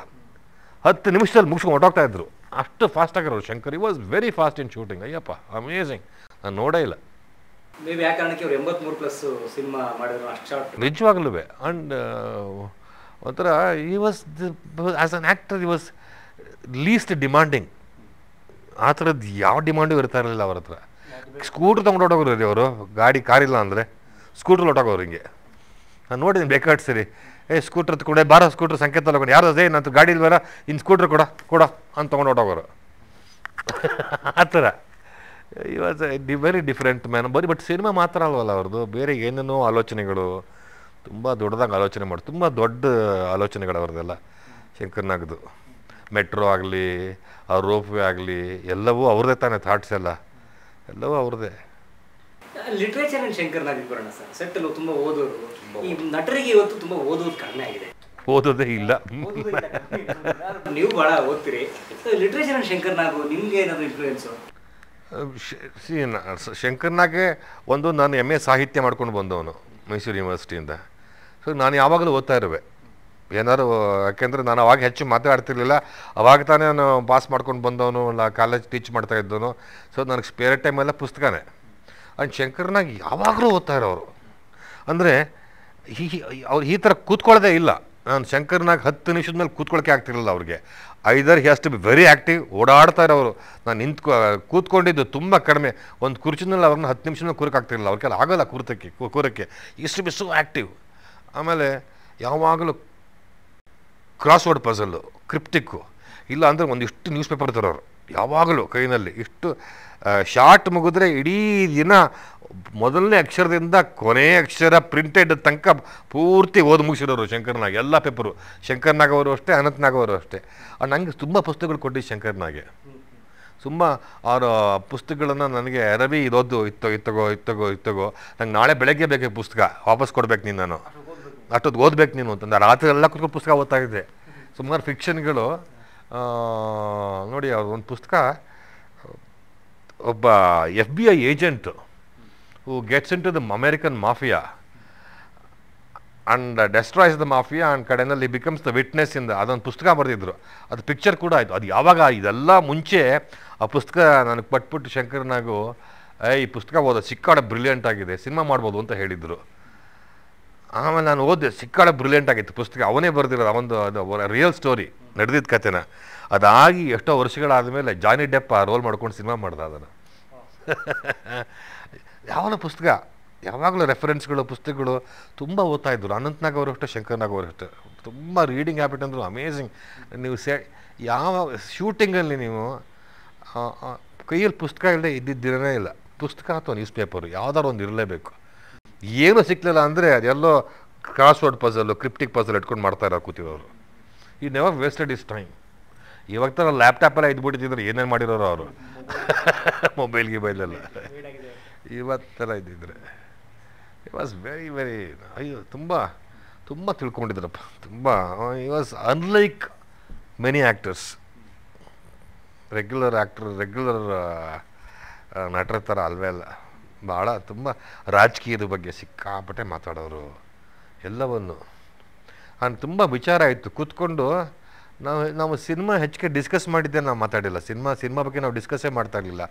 ಹತ್ತು ನಿಮಿಷದಲ್ಲಿ ಮುಗಿಸ್ಕೊಂಡು ಹೊಟ್ಟೋಗ್ತಾ ಅಷ್ಟು ಫಾಸ್ಟ್ ಆಗಿರೋರು Shankar he was very fast in shooting ಅಯ್ಯಪ್ಪ ಅಮೇಝಿಂಗ್ ನಾನು ನೋಡೇ ಇಲ್ಲ ನೀವು ಪ್ಲಸ್ ಸಿನಿಮಾ ಮಾಡಿದ್ರು ನಿಜವಾಗ್ಲೂ ಆ್ಯಂಡ್ ಒಂಥರ he was as an actor he was least demanding ಆ ಥರದ್ದು ಯಾವ ಡಿಮಾಂಡು ಇರ್ತಾ ಇರಲಿಲ್ಲ ಅವ್ರ ಹತ್ರ ಸ್ಕೂಟ್ರ್ ತೊಗೊಂಡು ಹೊಟ್ಟೋಗ್ರು ರೀ ಅವರು ಗಾಡಿ ಕಾರ್ ಇಲ್ಲ ಅಂದರೆ ಸ್ಕೂಟ್ರ್ ಹೊಟ್ಟೋಗೋರು ಹಿಂಗೆ ನಾನು ನೋಡಿದ್ದೀನಿ ಬೇಕಾಟ್ ಸರಿ ಏ ಸ್ಕೂಟ್ರ್ ಕೂಡ ಬಾರ ಸ್ಕೂಟ್ರ್ ಸಂಕೇತ ತಗೊಂಡು ಯಾರು ಅದೇ ನಂತರ ಗಾಡಿ ಬೇಡ ಇನ್ನು ಸ್ಕೂಟ್ರ್ ಕೊಡ ಕೊಡ ಅಂತ ತೊಗೊಂಡು ಹೊಟ್ಟೋಗೋರು ಆ ಥರ he was the very different man ಬರೀ ಬಟ್ ಸಿನಿಮಾ ಮಾತ್ರ ಅಲ್ವಲ್ಲ ಅವ್ರದ್ದು ಬೇರೆ ಏನೇನೋ ಆಲೋಚನೆಗಳು ತುಂಬ ದೊಡ್ಡದಾಗಿ ಆಲೋಚನೆ ಮಾಡಿ ತುಂಬ ದೊಡ್ಡ ಆಲೋಚನೆಗಳು ಅವ್ರದ್ದೆಲ್ಲ ಶಂಕರ್ನಾಗದು ಮೆಟ್ರೋ ಆಗಲಿ ಆ ರೋಪ್ವೇ ಆಗಲಿ ಎಲ್ಲವೂ ಅವ್ರದೇ ತಾನೇ ಥಾಟ್ಸ್ ಎಲ್ಲ ಎಲ್ಲವೂ ಅವ್ರದೇ ಲಿಟ್ರೇಚರ್ ಅಂಡ್ ಶಂಕರ್ನಾಗಿ ಬರೋಣ ಸರ್ ಸೆಟ್ಟಲ್ಲೂ ತುಂಬ ಓದೋರು ಈ ನಟರಿಗೆ ಇವತ್ತು ತುಂಬ ಓದೋದು ಕಡಿಮೆ ಆಗಿದೆ ಓದೋದೇ ಇಲ್ಲ ನೀವು ಭಾಳ ಓದ್ತೀರಿ ಲಿಟ್ರೇಚರ್ ಅಂಡ್ ಶಂಕರ್ನಾಗು ನಿಮ್ಗೆ ಏನಾದ್ರು ಇನ್ಫ್ಲೂಯೆನ್ಸ್ ಸಿ ಶಂಕರ್ನಾಗೆ ಒಂದು ನಾನು ಎಮ್ ಎ ಸಾಹಿತ್ಯ ಮಾಡ್ಕೊಂಡು ಬಂದವನು ಮೈಸೂರು ಯೂನಿವರ್ಸಿಟಿಯಿಂದ ಸೊ ನಾನು ಯಾವಾಗಲೂ ಓದ್ತಾ ಇರುವೆ ಏನಾದ್ರು ಯಾಕೆಂದರೆ ನಾನು ಅವಾಗ ಹೆಚ್ಚು ಮಾತಾಡ್ತಿರ್ಲಿಲ್ಲ ಅವಾಗ ತಾನೇ ನಾನು ಪಾಸ್ ಮಾಡ್ಕೊಂಡು ಬಂದವನು ಇಲ್ಲ ಕಾಲೇಜ್ ಟೀಚ್ ಮಾಡ್ತಾ ಇದ್ದವನು ಸೊ ನನಗೆ ಸ್ಪೇರ್ ಟೈಮೆಲ್ಲ ಪುಸ್ತಕನೇ ಅಂಡ್ ಶಂಕರ್ನಾಗ ಯಾವಾಗಲೂ ಓದ್ತಾ ಇರೋರು ಅಂದರೆ ಈ ಅವ್ರು ಈ ಥರ ಕೂತ್ಕೊಳ್ಳೋದೇ ಇಲ್ಲ ನಾನು ಶಂಕರ್ನಾಗ ಹತ್ತು ನಿಮಿಷದ ಮೇಲೆ ಕೂತ್ಕೊಳ್ಳೋಕೆ ಆಗ್ತಿರಲಿಲ್ಲ ಅವ್ರಿಗೆ ಐದರ್ ಹಿ ಅಷ್ಟು ಬಿ ವೆರಿ ಆ್ಯಕ್ಟಿವ್ ಓಡಾಡ್ತಾ ಇರೋರು ನಾನು ನಿಂತ್ಕೊ ಕೂತ್ಕೊಂಡಿದ್ದು ತುಂಬ ಕಡಿಮೆ ಒಂದು ಕುರ್ಚಿನಲ್ಲಿ ಅವ್ರನ್ನ ಹತ್ತು ನಿಮಿಷದ ಮೇಲೆ ಆಗ್ತಿರಲಿಲ್ಲ ಅವ್ರ ಕೆಲ ಆಗೋಲ್ಲ ಕೂರ್ತಕ್ಕೆ ಕೂರಕ್ಕೆ ಇಷ್ಟು ಬಿ ಸೋ ಆ್ಯಕ್ಟಿವ್ ಆಮೇಲೆ ಯಾವಾಗಲೂ ಕ್ರಾಸ್ ವರ್ಡ್ ಪಝಲ್ಲು ಕ್ರಿಪ್ಟಿಕ್ಕು ಇಲ್ಲ ಅಂದರೆ ಒಂದಿಷ್ಟು ನ್ಯೂಸ್ ಪೇಪರ್ ತರೋರು ಯಾವಾಗಲೂ ಕೈನಲ್ಲಿ ಇಷ್ಟು ಶಾರ್ಟ್ ಮುಗಿದ್ರೆ ಇಡೀ ದಿನ ಮೊದಲನೇ ಅಕ್ಷರದಿಂದ ಕೊನೆಯ ಅಕ್ಷರ ಪ್ರಿಂಟೆಡ್ ತನಕ ಪೂರ್ತಿ ಓದಿ ಮುಗಿಸಿರೋರು ಶಂಕರ್ನಾಗ್ ಎಲ್ಲ ಪೇಪರು ಶಂಕರ್ನಾಗ್ ಅವರು ಅಷ್ಟೇ ಅನಂತ್ನಾಗ್ ಅವರು ಅಷ್ಟೇ ನನಗೆ ತುಂಬ ಪುಸ್ತಕಗಳು ಕೊಟ್ಟಿದ್ದು ಶಂಕರ್ನಾಗೆ ತುಂಬ ಅವರ ಪುಸ್ತಕಗಳನ್ನು ನನಗೆ ರವಿ ಇರೋದು ಇತ್ತೋ ಇತ್ತಗೋ ಇತ್ತಗೋ ಇತ್ತಗೋ ನಂಗೆ ನಾಳೆ ಬೆಳಗ್ಗೆ ಬೇಕು ಪುಸ್ತಕ ವಾಪಸ್ ಕೊಡ್ಬೇಕು ನೀನು ನಾನು ಅಷ್ಟೊತ್ತು ಓದ್ಬೇಕು ನೀನು ಅಂತಂದ ರಾತ್ರಿ ಎಲ್ಲ ಕುತ್ಕೊಂಡು ಪುಸ್ತಕ ಓದ್ತಾ ಇದ್ದೆ ಸುಮಾರು ಫಿಕ್ಷನ್ಗಳು ನೋಡಿ ಅವ್ರ ಒಂದು ಪುಸ್ತಕ ಒಬ್ಬ F B I agent who gets into the American mafia and destroys the mafia and ಕಡೆಯಲ್ಲಿ ಬಿಕಮ್ಸ್ ದ ವಿಟ್ನೆಸ್ ಇಂದ ಅದೊಂದು ಪುಸ್ತಕ ಬರೆದಿದ್ರು ಅದು ಪಿಕ್ಚರ್ ಕೂಡ ಆಯಿತು ಅದು ಯಾವಾಗ ಇದೆಲ್ಲ ಮುಂಚೆ ಆ ಪುಸ್ತಕ ನನಗೆ ಪಟ್ಬಿಟ್ಟು ಶಂಕರ್ನಾಗು ಈ ಪುಸ್ತಕ ಓದೋ ಸಿಕ್ಕಾಡ ಬ್ರಿಲಿಯಂಟ್ ಆಗಿದೆ ಸಿನಿಮಾ ಮಾಡ್ಬೋದು ಅಂತ ಹೇಳಿದರು ಆಮೇಲೆ ನಾನು ಓದಿದೆ ಸಿಕ್ಕಾಳೆ ಬ್ರಿಲಿಯಂಟ್ ಆಗಿತ್ತು ಪುಸ್ತಕ ಅವನೇ ಬರೆದಿರೋದು ಅವೊಂದು ಅದು ರಿಯಲ್ ಸ್ಟೋರಿ ನಡೆದಿದ್ದ ಕಥೆನ ಅದಾಗಿ ಎಷ್ಟೋ ವರ್ಷಗಳಾದ ಮೇಲೆ ಜಾನಿ ಡೆಪ್ಪ ರೋಲ್ ಮಾಡ್ಕೊಂಡು ಸಿನಿಮಾ ಮಾಡ್ದೆ ಅದನ್ನು *laughs* ಯಾವನ ಪುಸ್ತಕ ಯಾವಾಗಲೂ ರೆಫರೆನ್ಸ್ಗಳು ಪುಸ್ತಕಗಳು ತುಂಬ ಓದ್ತಾ ಇದ್ದರು ಅನಂತನಾಗ್ ಅವರು ಅಷ್ಟು ಶಂಕರ್ನಾಗ್ ಅವರು ಅಷ್ಟು ತುಂಬ ರೀಡಿಂಗ್ ಹ್ಯಾಬಿಟ್ ಅಂದರು ಅಮೇಝಿಂಗ್ ನೀವು ಸೆ ಯಾವ ಶೂಟಿಂಗಲ್ಲಿ ನೀವು ಕೈಯಲ್ಲಿ ಪುಸ್ತಕ ಇಲ್ಲದೆ ಇದ್ದಿದ್ದಿರೇ ಇಲ್ಲ ಪುಸ್ತಕ ಅಥವಾ ನ್ಯೂಸ್ ಪೇಪರು ಯಾವ್ದಾದ್ರು ಒಂದು ಇರಲೇಬೇಕು ಏನೂ ಸಿಕ್ಕಲಿಲ್ಲ ಅಂದರೆ ಅದೆಲ್ಲೋ ಕ್ರಾಸ್ವರ್ಡ್ ವರ್ಡ್ ಕ್ರಿಪ್ಟಿಕ್ ಪಜಲ್ ಇಟ್ಕೊಂಡು ಮಾಡ್ತಾ ಇರೋ ಕೂತಿರೋರು ಈ ನೆವರ್ ವೇಸ್ಟೆಡ್ ಇಸ್ ಟೈಮ್ ಇವಾಗ ಥರ ಲ್ಯಾಪ್ಟಾಪೆಲ್ಲ ಇದ್ಬಿಟ್ಟಿದ್ರೆ ಏನೇನು ಮಾಡಿರೋರು ಅವರು ಮೊಬೈಲ್ *laughs* ಗಿಬೈಲೆಲ್ಲ ಇವತ್ತು ಥರ ಇದ್ದಿದ್ರೆ ಇ ವಾಸ್ ವೆರಿ ವೆರಿ ಅಯ್ಯೋ ತುಂಬ ತುಂಬ ತಿಳ್ಕೊಂಡಿದ್ರಪ್ಪ ತುಂಬ he was unlike many actors regular actor regular ನಟರ ಥರ ಅಲ್ವೇ ಅಲ್ಲ ಭಾಳ ತುಂಬ ರಾಜಕೀಯದ ಬಗ್ಗೆ ಸಿಕ್ಕಾಪಟ್ಟೆ ಮಾತಾಡೋರು ಎಲ್ಲವನ್ನು ನಾನು ತುಂಬ ವಿಚಾರ ಆಯಿತು ಕೂತ್ಕೊಂಡು ನಾವು ನಾವು ಸಿನಿಮಾ ಹೆಚ್ಚಿಗೆ ಡಿಸ್ಕಸ್ ಮಾಡಿದ್ದೆ ನಾವು ಮಾತಾಡಿಲ್ಲ ಸಿನಿಮಾ ಸಿನಿಮಾ ಬಗ್ಗೆ ನಾವು ಡಿಸ್ಕಸ್ಸೇ ಮಾಡ್ತಾ ಇರಲಿಲ್ಲ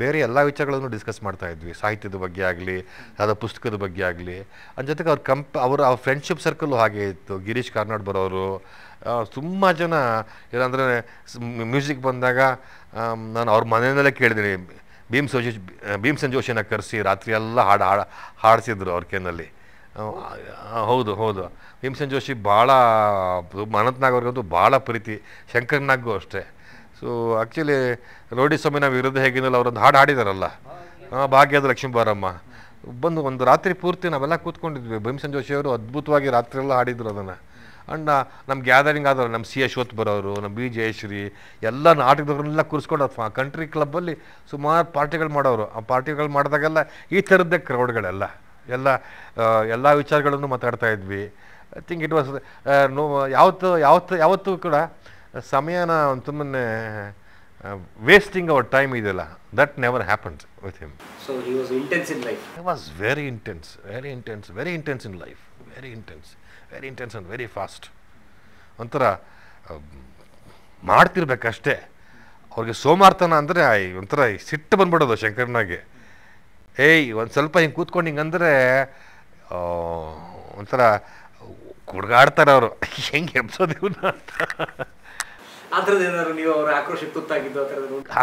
ಬೇರೆ ಎಲ್ಲ ವಿಚಾರಗಳನ್ನು ಡಿಸ್ಕಸ್ ಮಾಡ್ತಾ ಇದ್ವಿ ಸಾಹಿತ್ಯದ ಬಗ್ಗೆ ಆಗಲಿ ಅದರ ಪುಸ್ತಕದ ಬಗ್ಗೆ ಆಗಲಿ ಅದ್ರ ಜೊತೆಗೆ ಅವ್ರ ಕಂಪ್ ಅವರು ಅವ್ರ ಫ್ರೆಂಡ್ಶಿಪ್ ಸರ್ಕಲ್ಲು ಹಾಗೆ ಇತ್ತು ಗಿರೀಶ್ ಕಾರ್ನಾಡ್ ಬರೋರು ತುಂಬ ಜನ ಏನಂದರೆ ಮ್ಯೂಸಿಕ್ ಬಂದಾಗ ನಾನು ಅವ್ರ ಮನೆಯಲ್ಲೇ ಕೇಳಿದ್ದೀನಿ ಭೀಮ್ ಜೋಶಿ ಭೀಮ್ಸನ್ ಜೋಶಿನ ಕರೆಸಿ ರಾತ್ರಿ ಎಲ್ಲ ಹಾಡು ಹಾಡ ಹಾಡಿಸಿದ್ರು ಅವ್ರ ಕೇನಲ್ಲಿ ಹೌದು ಹೌದು ಭೀಮ್ಸನ್ ಜೋಶಿ ಭಾಳ ಅನಂತನಾಗ್ ಅವ್ರಿಗಂತೂ ಭಾಳ ಪ್ರೀತಿ ಶಂಕರ್ನಾಗೂ ಅಷ್ಟೇ ಸೊ ಆ್ಯಕ್ಚುಲಿ ರೋಡಿ ಸ್ವಾಮಿ ವಿರುದ್ಧ ಹೇಗಿದ್ದಲ್ಲ ಅವರೊಂದು ಹಾಡು ಹಾಡಿದಾರಲ್ಲ ಭಾಗ್ಯದ ಲಕ್ಷ್ಮೀ ಬಾರಮ್ಮ ಬಂದು ಒಂದು ರಾತ್ರಿ ಪೂರ್ತಿ ನಾವೆಲ್ಲ ಕೂತ್ಕೊಂಡಿದ್ವಿ ಭೀಮ್ಸನ್ ಜೋಶಿಯವರು ಅದ್ಭುತವಾಗಿ ರಾತ್ರಿ ಎಲ್ಲ ಹಾಡಿದ್ರು ಅದನ್ನು ಅಂಡ್ uh, ನಮ್ಮ ಗ್ಯಾದರಿಂಗ್ ಆದರೆ ನಮ್ಮ ಸಿ ಅಶ್ವತ್ ಬರೋರು ನಮ್ಮ ಬಿ ಜಯಶ್ರೀ ಎಲ್ಲ ನಾಟಕದವ್ರನ್ನೆಲ್ಲ ಕೂರಿಸ್ಕೊಂಡು ಕಂಟ್ರಿ ಕ್ಲಬ್ಬಲ್ಲಿ ಸುಮಾರು ಪಾರ್ಟಿಗಳು ಮಾಡೋರು ಆ ಪಾರ್ಟಿಗಳು ಮಾಡಿದಾಗೆಲ್ಲ ಈ ಥರದ್ದೇ ಕ್ರೌಡ್ಗಳೆಲ್ಲ ಎಲ್ಲ ಎಲ್ಲ ವಿಚಾರಗಳನ್ನು ಮಾತಾಡ್ತಾ ಇದ್ವಿ I think it was no ಯಾವತ್ತು ಯಾವತ್ತು ಯಾವತ್ತೂ ಕೂಡ ಸಮಯನ ತುಂಬ ವೇಸ್ಟಿಂಗ್ ಅವರ್ ಟೈಮ್ ಇದೆಯಲ್ಲ that never happens with him so he was intense in life was very intense very intense very intense in life very intense very intense and very fast ಒಂಥರ ಮಾಡ್ತಿರ್ಬೇಕಷ್ಟೇ ಅವ್ರಿಗೆ ಸೋಮಾರ್ತನ ಅಂದರೆ ಒಂಥರ ಸಿಟ್ಟು ಬಂದ್ಬಿಡೋದು ಶಂಕರ್ನಾಗೆ ಏಯ್ ಒಂದು ಸ್ವಲ್ಪ ಹಿಂಗೆ ಕೂತ್ಕೊಂಡು ಹಿಂಗಂದರೆ ಒಂಥರ ಕುಡ್ಗಾಡ್ತಾರೆ ಅವರು *laughs* ಹೆಂಗೆ ಎಬ್ಸೋದು ಇವನ್ನ ಅಂತ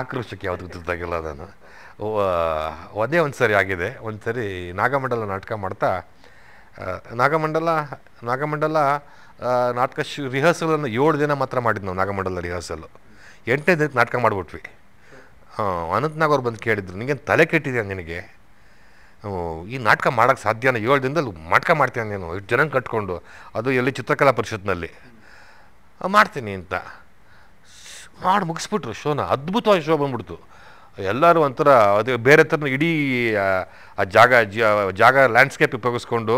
ಆಕ್ರೋಶಕ್ಕೆ ಯಾವುದಕ್ಕೆ ತುತ್ತಾಗಿಲ್ಲ ನಾನು ಅದೇ ಒಂದು ಸರಿ ಆಗಿದೆ ಒಂದು ಸರಿ ನಾಗಮಂಡಲ ನಾಟಕ ಮಾಡ್ತಾ ನಾಗಮಂಡಲ ನಾಗಮಂಡಲ ನಾಟಕ ಶು ರಿಹರ್ಸಲನ್ನು ಏಳು ದಿನ ಮಾತ್ರ ಮಾಡಿದ್ದು ನಾವು ನಾಗಮಂಡಲ ರಿಹರ್ಸಲು ಎಂಟನೇ ದಿನಕ್ಕೆ ನಾಟಕ ಮಾಡಿಬಿಟ್ವಿ ಹಾಂ ಅನಂತನಾಗ್ ಅವ್ರು ಬಂದು ಕೇಳಿದ್ರು ನಿನಗೇನು ತಲೆ ಕೆಟ್ಟಿದೆ ನಿನಗೆ ಈ ನಾಟಕ ಮಾಡೋಕ್ಕೆ ಸಾಧ್ಯನ ಏಳು ದಿನದಲ್ಲಿ ನಾಟಕ ಮಾಡ್ತೀನಿ ನೀನು ಎಷ್ಟು ಜನ ಕಟ್ಕೊಂಡು ಅದು ಎಲ್ಲಿ ಚಿತ್ರಕಲಾ ಪರಿಷತ್ನಲ್ಲಿ ಮಾಡ್ತೀನಿ ಅಂತ ಮಾಡಿ ಮುಗಿಸ್ಬಿಟ್ರು ಶೋನ ಅದ್ಭುತವಾಗಿ ಶೋ ಬಂದ್ಬಿಡ್ತು ಎಲ್ಲರೂ ಒಂಥರ ಅದು ಬೇರೆ ಥರ ಇಡೀ ಆ ಜಾಗ ಜಾಗ ಲ್ಯಾಂಡ್ಸ್ಕೇಪ್ ಉಪಯೋಗಿಸ್ಕೊಂಡು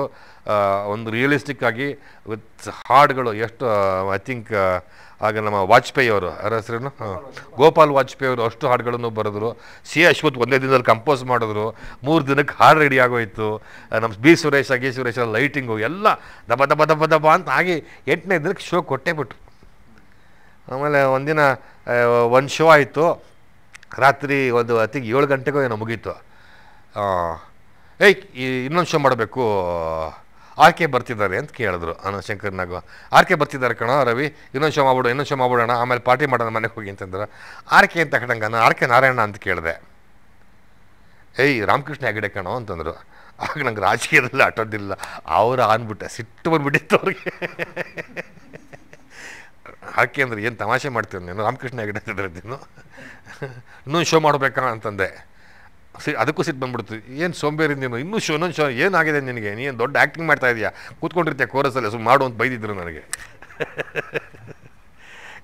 ಒಂದು ರಿಯಲಿಸ್ಟಿಕ್ ಆಗಿ ವಿತ್ ಹಾಡುಗಳು ಎಷ್ಟು ಐ ಥಿಂಕ್ ಆಗ ನಮ್ಮ ವಾಜಪೇಯಿ ಅವರು ಹೆಸರೇನು ಗೋಪಾಲ್ ವಾಜಪೇಯಿ ಅವರು ಅಷ್ಟು ಹಾಡುಗಳನ್ನು ಬರೆದ್ರು ಸಿ ಅಶ್ವಥ್ ಒಂದೇ ದಿನದಲ್ಲಿ ಕಂಪೋಸ್ ಮಾಡಿದ್ರು ಮೂರು ದಿನಕ್ಕೆ ಹಾಡು ರೆಡಿ ಆಗೋಯಿತು ನಮ್ಮ ಬಿ ಸುರೇಶ ಗಿ ಸುರೇಶ ಲೈಟಿಂಗು ಎಲ್ಲ ದಬ ದಬ ದಬ ದಬ ಅಂತ ಆಗಿ ಎಂಟನೇ ದಿನಕ್ಕೆ ಶೋ ಕೊಟ್ಟೇ ಬಿಟ್ರು ಆಮೇಲೆ ಒಂದಿನ ಒಂದು ಶೋ ಆಯಿತು ರಾತ್ರಿ ಒಂದು ಅತಿಗೆ ಏಳು ಗಂಟೆಗೋ ಏನೋ ಮುಗೀತು ಏಯ್ ಇನ್ನೊಂದು ಶೋ ಮಾಡಬೇಕು ಆರ್ ಕೆ ಬರ್ತಿದ್ದಾರೆ ಅಂತ ಕೇಳಿದ್ರು ನಾಗು ಆರ್ ಕೆ ಬರ್ತಿದ್ದಾರೆ ಕಣ ರವಿ ಇನ್ನೊಂದು ಶೋ ಮಾಡ್ಬಿಡು ಇನ್ನೊಂದು ಶೋ ಮಾಡ್ಬಿಡೋಣ ಆಮೇಲೆ ಪಾರ್ಟಿ ಮಾಡೋಣ ಮನೆಗೆ ಹೋಗಿ ಅಂತಂದ್ರೆ ಆರ್ ಕೆ ಅಂತ ಕಣಂಗ ನಾನು ಆರ್ ಕೆ ನಾರಾಯಣ ಅಂತ ಕೇಳಿದೆ ಏಯ್ ರಾಮಕೃಷ್ಣ ಹೆಗಡೆ ಕಣೋ ಅಂತಂದರು ಆಗ ನಂಗೆ ರಾಜಕೀಯದಲ್ಲಿ ಆಟೋದಿಲ್ಲ ಅವರು ಅಂದ್ಬಿಟ್ಟೆ ಸಿಟ್ಟು ಬಂದ್ಬಿಟ್ಟಿತ್ತು ಅವ್ರಿಗೆ ಹಾಕಿ ಅಂದರೆ ಏನು ತಮಾಷೆ ಮಾಡ್ತೀನಿ ನೀನು ರಾಮಕೃಷ್ಣ ಹೆಗಡೆ ನೀನು ಶೋ ಮಾಡಬೇಕಾ ಅಂತಂದೆ ಸಿ ಅದಕ್ಕೂ ಸಿಟ್ಟು ಬಂದ್ಬಿಡ್ತು ಏನು ಸೋಂಬೇರಿ ನೀನು ಇನ್ನೂ ಶೋ ಇನ್ನೊಂದು ಶೋ ಏನಾಗಿದೆ ನಿನಗೆ ಏನು ದೊಡ್ಡ ಆ್ಯಕ್ಟಿಂಗ್ ಮಾಡ್ತಾ ಇದೆಯಾ ಕೂತ್ಕೊಂಡಿರ್ತೀಯ ಕೋರಸಲ್ಲಿ ಸುಮ್ಮ ಮಾಡು ಅಂತ ಬೈದಿದ್ರು ನನಗೆ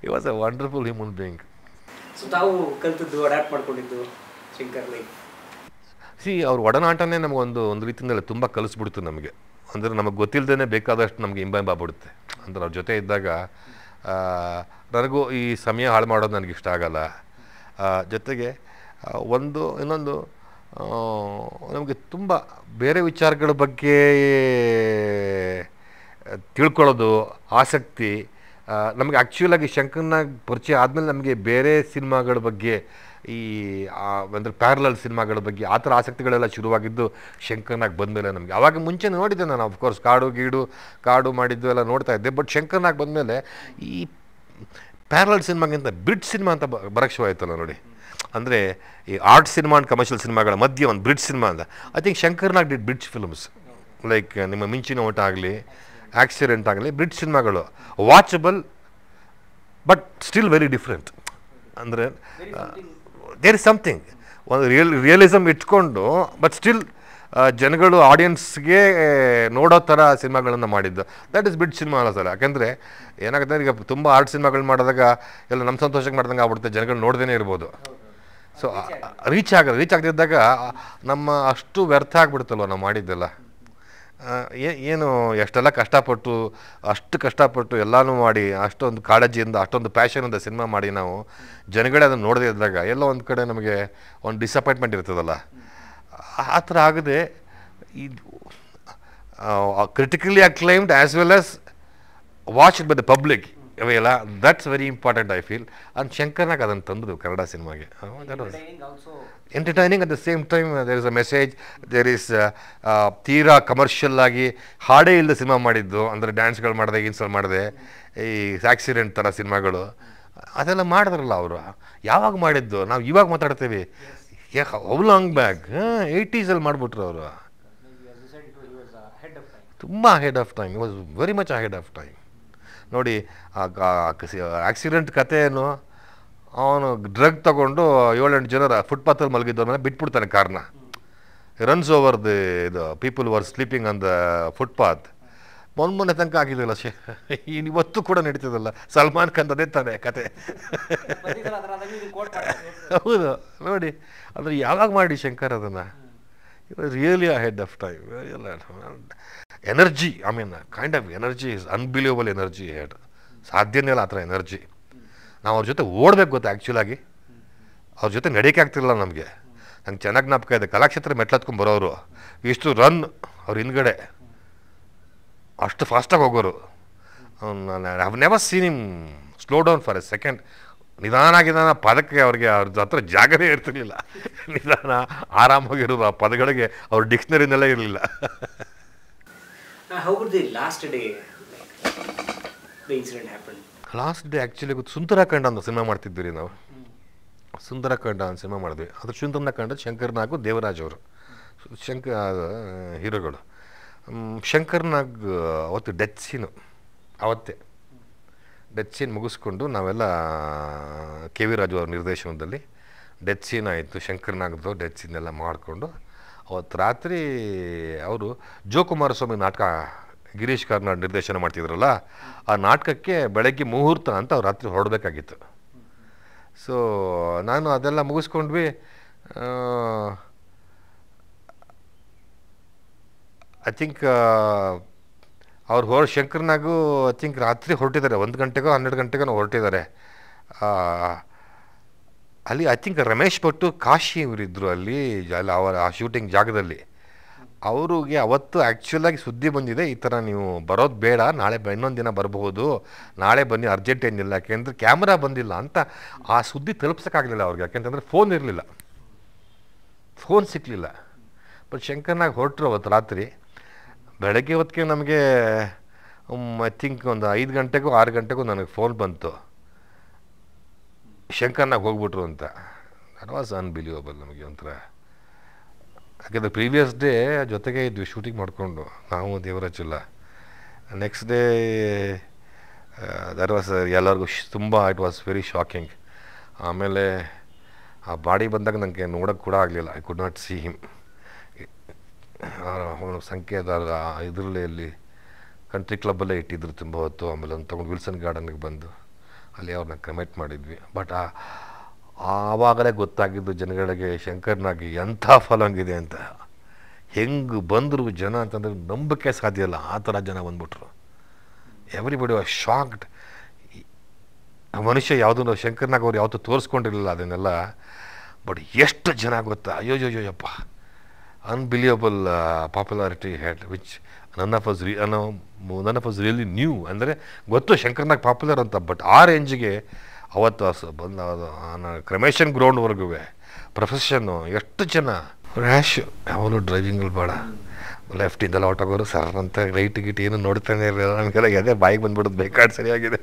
it was a wonderful human being so ತಾವು ಮಾಡ್ಕೊಂಡಿದ್ದು ಶಂಕರ್ ಸಿ ಅವ್ರ ಒಡನಾಟನೇ ನಮಗೊಂದು ಒಂದು ರೀತಿಯಿಂದಲೇ ತುಂಬ ಕಲಿಸ್ಬಿಡ್ತು ನಮಗೆ ಅಂದರೆ ನಮಗೆ ಗೊತ್ತಿಲ್ಲದೇ ಬೇಕಾದಷ್ಟು ನಮಗೆ ಇಂಬ ಬಿಡುತ್ತೆ ಅಂದ್ರೆ ಅವ್ರ ಜೊತೆ ಇದ್ದಾಗ ನನಗೂ ಈ ಸಮಯ ಹಾಳು ಮಾಡೋದು ನನಗಿಷ್ಟ ಆಗಲ್ಲ ಜೊತೆಗೆ ಒಂದು ಇನ್ನೊಂದು ನಮಗೆ ತುಂಬ ಬೇರೆ ವಿಚಾರಗಳ ಬಗ್ಗೆ ತಿಳ್ಕೊಳ್ಳೋದು ಆಸಕ್ತಿ ನಮಗೆ ಆ್ಯಕ್ಚುಲಾಗಿ ಶಂಕರ್ನಾಗ ಪರಿಚಯ ಆದಮೇಲೆ ನಮಗೆ ಬೇರೆ ಸಿನಿಮಾಗಳ ಬಗ್ಗೆ ಈ ಅಂದರೆ ಪ್ಯಾರಲಲ್ ಸಿನಿಮಾಗಳ ಬಗ್ಗೆ ಆ ಥರ ಆಸಕ್ತಿಗಳೆಲ್ಲ ಶುರುವಾಗಿದ್ದು ಶಂಕರ್ನಾಗ್ ಬಂದಮೇಲೆ ನಮಗೆ ಅವಾಗ ಮುಂಚೆ ನೋಡಿದ್ದೆ ನಾನು ಅಫ್ಕೋರ್ಸ್ ಕಾಡು ಗೀಡು ಕಾಡು ಮಾಡಿದ್ದು ಎಲ್ಲ ನೋಡ್ತಾ ಇದ್ದೆ ಬಟ್ ಶಂಕರ್ನಾಗ್ ಬಂದಮೇಲೆ ಈ ಪ್ಯಾರಲಲ್ ಸಿನಿಮಾಗಿಂತ ಬ್ರಿಡ್ ಸಿನಿಮಾ ಅಂತ ಬರಕ್ಕೆ ಆಯಿತಲ್ಲ ನೋಡಿ ಅಂದರೆ ಈ ಆರ್ಟ್ ಸಿನಿಮಾ ಅಂಡ್ ಕಮರ್ಷಿಯಲ್ ಸಿನಿಮಾಗಳ ಮಧ್ಯೆ ಒಂದು ಬ್ರಿಡ್ ಸಿನಿಮಾ ಅಂತ I think Shankar Nag did bridge films like ನಿಮ್ಮ ಮಿಂಚಿನ ಓಟ ಆಗಲಿ ಆಕ್ಸಿಡೆಂಟ್ ಆಗಲಿ ಬ್ರಿಡ್ಜ್ ಸಿನಿಮಾಗಳು watchable but still very different ಅಂದರೆ ದೇರ್ ಇಸ್ ಸಮಥಿಂಗ್ ಒಂದು ರಿಯಲ್ ರಿಯಲಿಸಮ್ ಇಟ್ಕೊಂಡು ಬಟ್ ಸ್ಟಿಲ್ ಜನಗಳು ಆಡಿಯನ್ಸ್ಗೆ ನೋಡೋ ಥರ ಸಿನಿಮಾಗಳನ್ನು ಮಾಡಿದ್ದು ದ್ಯಾಟ್ ಇಸ್ ಬಿಡ್ ಸಿನಿಮಾ ಅಲ್ಲ ಸರ್ ಯಾಕೆಂದರೆ ಏನಾಗುತ್ತೆ ಈಗ ತುಂಬ ಆರ್ಟ್ ಸಿನಿಮಾಗಳು ಮಾಡಿದಾಗ ಎಲ್ಲ ನಮ್ಮ ಸಂತೋಷಕ್ಕೆ ಮಾಡ್ದಂಗೆ ಆಗ್ಬಿಡುತ್ತೆ ಜನಗಳು ನೋಡ್ದೇ ಇರ್ಬೋದು ಸೊ ರೀಚ್ ಆಗ ರೀಚ್ ಆಗದಿದ್ದಾಗ ನಮ್ಮ ಅಷ್ಟು ವ್ಯರ್ಥ ಆಗಿಬಿಡ್ತಲ್ವ ನಾವು ಮಾಡಿದ್ದೆಲ್ಲ ಏನು ಎಷ್ಟೆಲ್ಲ ಕಷ್ಟಪಟ್ಟು ಅಷ್ಟು ಕಷ್ಟಪಟ್ಟು ಎಲ್ಲನೂ ಮಾಡಿ ಅಷ್ಟೊಂದು ಕಾಳಜಿಯಿಂದ ಅಷ್ಟೊಂದು ಪ್ಯಾಷನಿಂದ ಸಿನಿಮಾ ಮಾಡಿ ನಾವು ಜನಗಳೇ ಅದನ್ನು ನೋಡದೆ ಇದ್ದಾಗ ಎಲ್ಲೋ ಒಂದು ಕಡೆ ನಮಗೆ ಒಂದು ಡಿಸಪಾಯಿಂಟ್ಮೆಂಟ್ ಇರ್ತದಲ್ಲ ಆ ಥರ ಆಗದೆ ಇದು critically acclaimed as well as watch by the public ಅವೆಲ್ಲ that's very important I feel and Shankar Nag ಅದನ್ನು ತಂದರು ಕನ್ನಡ ಸಿನಿಮಾಗೆ entertaining at the same time there is a message there is ತೀರಾ ಕಮರ್ಷಿಯಲ್ ಆಗಿ ಹಾಡೇ ಇಲ್ಲದ ಸಿನಿಮಾ ಮಾಡಿದ್ದು ಅಂದರೆ ಡ್ಯಾನ್ಸ್ಗಳು ಮಾಡಿದೆ ಇನ್ಸ್ಟಾಲ್ ಮಾಡಿದೆ ಈ ಆಕ್ಸಿಡೆಂಟ್ ಥರ ಸಿನಿಮಾಗಳು ಅದೆಲ್ಲ ಮಾಡಿದ್ರಲ್ಲ ಅವರು ಯಾವಾಗ ಮಾಡಿದ್ದು ನಾವು ಇವಾಗ ಮಾತಾಡ್ತೀವಿ ಅವ್ಲು ಲಾಂಗ್ ಬ್ಯಾಕ್ ಏಯ್ಟೀಸಲ್ಲಿ ಮಾಡಿಬಿಟ್ರು ಅವರು ತುಂಬ head of time was very much head of time ನೋಡಿ ಆಕ್ಸಿಡೆಂಟ್ ಏನು ಅವನು ಡ್ರಗ್ ತಗೊಂಡು ಏಳೆಂಟು ಜನರ ಫುಟ್ಪಾತಲ್ಲಿ ಮಲಗಿದ್ದವನ್ನ ಬಿಟ್ಬಿಡ್ತಾನೆ ಕಾರ್ನ ರನ್ಸ್ ಓವರ್ ದಿ ಇದು people were sleeping on the footpath ಮೊನ್ನೆ ಮೊನ್ನೆ ತನಕ ಆಗಿದ್ದಿಲ್ಲ ಶೇ ಇವತ್ತು ಕೂಡ ನಡೀತದಲ್ಲ ಸಲ್ಮಾನ್ ಖಾನ್ ಅದೇ ತಾನೆ ಕತೆ ಹೌದು ನೋಡಿ ಅದ್ರ ಯಾವಾಗ ಮಾಡಿ ಶಂಕರ್ ಅದನ್ನು really ahead of time energy I mean kind of energy is unbelievable energy ಹೇಳಿ ಸಾಧ್ಯನೇ ಇಲ್ಲ ಆ ಥರ ಎನರ್ಜಿ ನಾವು ಅವ್ರ ಜೊತೆ ಓಡಬೇಕು ಗೊತ್ತಾ ಆ್ಯಕ್ಚುಲಾಗಿ ಅವ್ರ ಜೊತೆ ನಡೀಕೆ ಆಗ್ತಿರಲ್ಲ ನಮಗೆ ನಂಗೆ ಚೆನ್ನಾಗಿ ಜ್ಞಾಪಕ ಇದೆ ಕಲಾಕ್ಷೇತ್ರ ಮೆಟ್ಲತ್ಕೊಂಡು ಬರೋರು ಇಷ್ಟು ರನ್ ಅವ್ರ ಹಿಂದ್ಗಡೆ ಅಷ್ಟು ಫಾಸ್ಟಾಗಿ ಹೋಗೋರು ನಾನು have never seen him slow down for a second ನಿಧಾನ ನಿಧಾನಾಗಿದಾನ ಪದಕ್ಕೆ ಅವ್ರಿಗೆ ಅವ್ರ ಹತ್ರ ಜಾಗವೇ ಇರ್ತಿರ್ಲಿಲ್ಲ *laughs* ನಿಧಾನ ಆರಾಮಾಗಿರೋದು ಆ ಪದಗಳಿಗೆ ಅವ್ರ ಡಿಕ್ಷನರಿನೆಲ್ಲ ಇರಲಿಲ್ಲ *laughs* Uh, ಲಾಸ್ಟ್ ಡೇ ಆ್ಯಕ್ಚುಲಿ ಗೊತ್ತು ಅಂತ ಸಿನಿಮಾ ಮಾಡ್ತಿದ್ವಿ ನಾವು ಸುಂದರಖಂಡ ಅಂತ ಸಿನಿಮಾ ಮಾಡಿದ್ವಿ ಅದ್ರ ಸುಂದರನ ಕಂಡ ಶಂಕರ್ ನಾಗು ದೇವರಾಜ್ ಅವರು ಶಂಕ ಹೀರೋಗಳು ಶಂಕರ್ನಾಗ್ ಅವತ್ತು ಡೆತ್ ಸೀನು ಅವತ್ತೇ ಡೆತ್ ಸೀನ್ ಮುಗಿಸ್ಕೊಂಡು ನಾವೆಲ್ಲ ಕೆ ವಿ ರಾಜು ಅವ್ರ ನಿರ್ದೇಶನದಲ್ಲಿ ಡೆತ್ ಸೀನ್ ಆಯಿತು ಶಂಕರ್ನಾಗ್ದು ನಾಗದ್ದು ಡೆತ್ ಎಲ್ಲ ಮಾಡಿಕೊಂಡು ಅವತ್ತು ರಾತ್ರಿ ಅವರು ಜೋಕುಮಾರಸ್ವಾಮಿ ನಾಟಕ ಗಿರೀಶ್ ಕಾರ್ನಾಡ್ ನಿರ್ದೇಶನ ಮಾಡ್ತಿದ್ರಲ್ಲ ಆ ನಾಟಕಕ್ಕೆ ಬೆಳಗ್ಗೆ ಮುಹೂರ್ತ ಅಂತ ಅವ್ರು ರಾತ್ರಿ ಹೊರಡಬೇಕಾಗಿತ್ತು ಸೊ ನಾನು ಅದೆಲ್ಲ ಮುಗಿಸ್ಕೊಂಡ್ವಿ ಐ ಥಿಂಕ್ ಅವ್ರು ಹೊರ ಶಂಕರ್ನಾಗೂ ಐ ಥಿಂಕ್ ರಾತ್ರಿ ಹೊರಟಿದ್ದಾರೆ ಒಂದು ಗಂಟೆಗೋ ಹನ್ನೆರಡು ಗಂಟೆಗೋ ಹೊರಟಿದ್ದಾರೆ ಅಲ್ಲಿ ಐ ಥಿಂಕ್ ರಮೇಶ್ ಭಟ್ಟು ಕಾಶಿ ಇವರಿದ್ದರು ಅಲ್ಲಿ ಅಲ್ಲಿ ಅವರ ಆ ಶೂಟಿಂಗ್ ಜಾಗದಲ್ಲಿ ಅವರಿಗೆ ಅವತ್ತು ಆ್ಯಕ್ಚುಲಾಗಿ ಸುದ್ದಿ ಬಂದಿದೆ ಈ ಥರ ನೀವು ಬರೋದು ಬೇಡ ನಾಳೆ ಇನ್ನೊಂದು ದಿನ ಬರಬಹುದು ನಾಳೆ ಬನ್ನಿ ಅರ್ಜೆಂಟ್ ಏನಿಲ್ಲ ಯಾಕೆಂದ್ರೆ ಕ್ಯಾಮ್ರಾ ಬಂದಿಲ್ಲ ಅಂತ ಆ ಸುದ್ದಿ ತಲುಪ್ಸೋಕ್ಕಾಗಲಿಲ್ಲ ಅವ್ರಿಗೆ ಯಾಕೆಂತಂದರೆ ಫೋನ್ ಇರಲಿಲ್ಲ ಫೋನ್ ಸಿಕ್ಕಲಿಲ್ಲ ಬಟ್ ಶಂಕರ್ನಾಗ ಹೊರಟ್ರು ಅವತ್ತು ರಾತ್ರಿ ಬೆಳಗ್ಗೆ ಹೊತ್ತಿಗೆ ನಮಗೆ ಐ ಥಿಂಕ್ ಒಂದು ಐದು ಗಂಟೆಗೂ ಆರು ಗಂಟೆಗೂ ನನಗೆ ಫೋನ್ ಬಂತು ಶಂಕರ್ನಾಗ ಹೋಗ್ಬಿಟ್ರು ಅಂತ ದಟ್ ವಾಸ್ ಅನ್ಬಿಲೀವಬಲ್ ನಮಗೆ ಒಂಥರ ಯಾಕೆಂದರೆ ಪ್ರೀವಿಯಸ್ ಡೇ ಜೊತೆಗೆ ಇದ್ವಿ ಶೂಟಿಂಗ್ ಮಾಡಿಕೊಂಡು ನಾವು ಇಲ್ಲ ನೆಕ್ಸ್ಟ್ ಡೇ ದಟ್ ವಾಸ್ ಎಲ್ಲರಿಗೂ ತುಂಬ ಇಟ್ ವಾಸ್ ವೆರಿ ಶಾಕಿಂಗ್ ಆಮೇಲೆ ಆ ಬಾಡಿ ಬಂದಾಗ ನನಗೆ ನೋಡೋಕ್ಕೆ ಕೂಡ ಆಗಲಿಲ್ಲ I could not see him ಅವನು ಸಂಕೇತ ಇದರಲ್ಲಿ ಕಂಟ್ರಿ ಕ್ಲಬ್ಬಲ್ಲೇ ಇಟ್ಟಿದ್ರು ತುಂಬ ಹೊತ್ತು ಆಮೇಲೆ ಅವ್ನು ತೊಗೊಂಡು ವಿಲ್ಸನ್ ಗಾರ್ಡನ್ಗೆ ಬಂದು ಅಲ್ಲಿ ಅವ್ರನ್ನ ಕಮೆಂಟ್ ಮಾಡಿದ್ವಿ ಬಟ್ ಆವಾಗಲೇ ಗೊತ್ತಾಗಿದ್ದು ಜನಗಳಿಗೆ ಶಂಕರ್ನಾಗಿ ಎಂಥ ಫಲಂಗಿದೆ ಅಂತ ಹೆಂಗೆ ಬಂದರು ಜನ ಅಂತಂದ್ರೆ ನಂಬಿಕೆ ಸಾಧ್ಯ ಇಲ್ಲ ಆ ಥರ ಜನ ಬಂದ್ಬಿಟ್ರು ಎವ್ರಿಬಡಿ ವಾಸ್ ಶಾಕ್ಡ್ ಮನುಷ್ಯ ಯಾವುದನ್ನು ಶಂಕರ್ನಾಗ್ ಅವ್ರು ಯಾವತ್ತೂ ತೋರಿಸ್ಕೊಂಡಿರಲಿಲ್ಲ ಅದನ್ನೆಲ್ಲ ಬಟ್ ಎಷ್ಟು ಜನ ಗೊತ್ತಾ ಅಯ್ಯೋ ಅಯ್ಯೋಯ್ಯಪ್ಪ ಅನ್ಬಿಲಿಯಬಲ್ ಪಾಪ್ಯುಲಾರಿಟಿ ಹ್ಯಾಡ್ ವಿಚ್ ನನ್ನ ಆಫ್ ವಾಸ್ ರಿ ನನ್ನ ಆಫ್ ವಾಸ್ ರಿಯಲಿ ನ್ಯೂ ಅಂದರೆ ಗೊತ್ತು ಶಂಕರ್ನಾಗ್ ಪಾಪ್ಯುಲರ್ ಅಂತ ಬಟ್ ಆ ರೇಂಜ್ಗೆ ಅವತ್ತು ಬಂದ ಕ್ರಮೇಶನ್ ಗ್ರೌಂಡ್ವರೆಗೂ ಪ್ರೊಫೆಷನ್ನು ಎಷ್ಟು ಜನ ರ್ಯಾಶು ಯಾವಾಗಲೂ ಡ್ರೈವಿಂಗಲ್ಲಿ ಬೇಡ ಲೆಫ್ಟಿಂದ ಹೊಟ್ಟೋಗೋರು ಸರ್ ಅಂತ ರೈಟ್ ಗಿಟ್ ಏನು ನೋಡ್ತಾನೆ ಇರಲಿಲ್ಲ ನನಗೆಲ್ಲ ಅದೇ ಬಾಯಿಗೆ ಬಂದ್ಬಿಡೋದು ಬೇಕಾಡ್ ಸರಿಯಾಗಿದೆ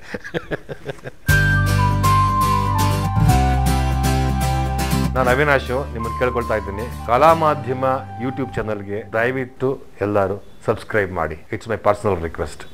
ನಾನು ಅವಿನಾಶು ನಿಮ್ಮನ್ನು ಕೇಳ್ಕೊಳ್ತಾ ಇದ್ದೀನಿ ಕಲಾ ಮಾಧ್ಯಮ ಯೂಟ್ಯೂಬ್ ಚಾನಲ್ಗೆ ದಯವಿಟ್ಟು ಎಲ್ಲರೂ subscribe. It's my personal request.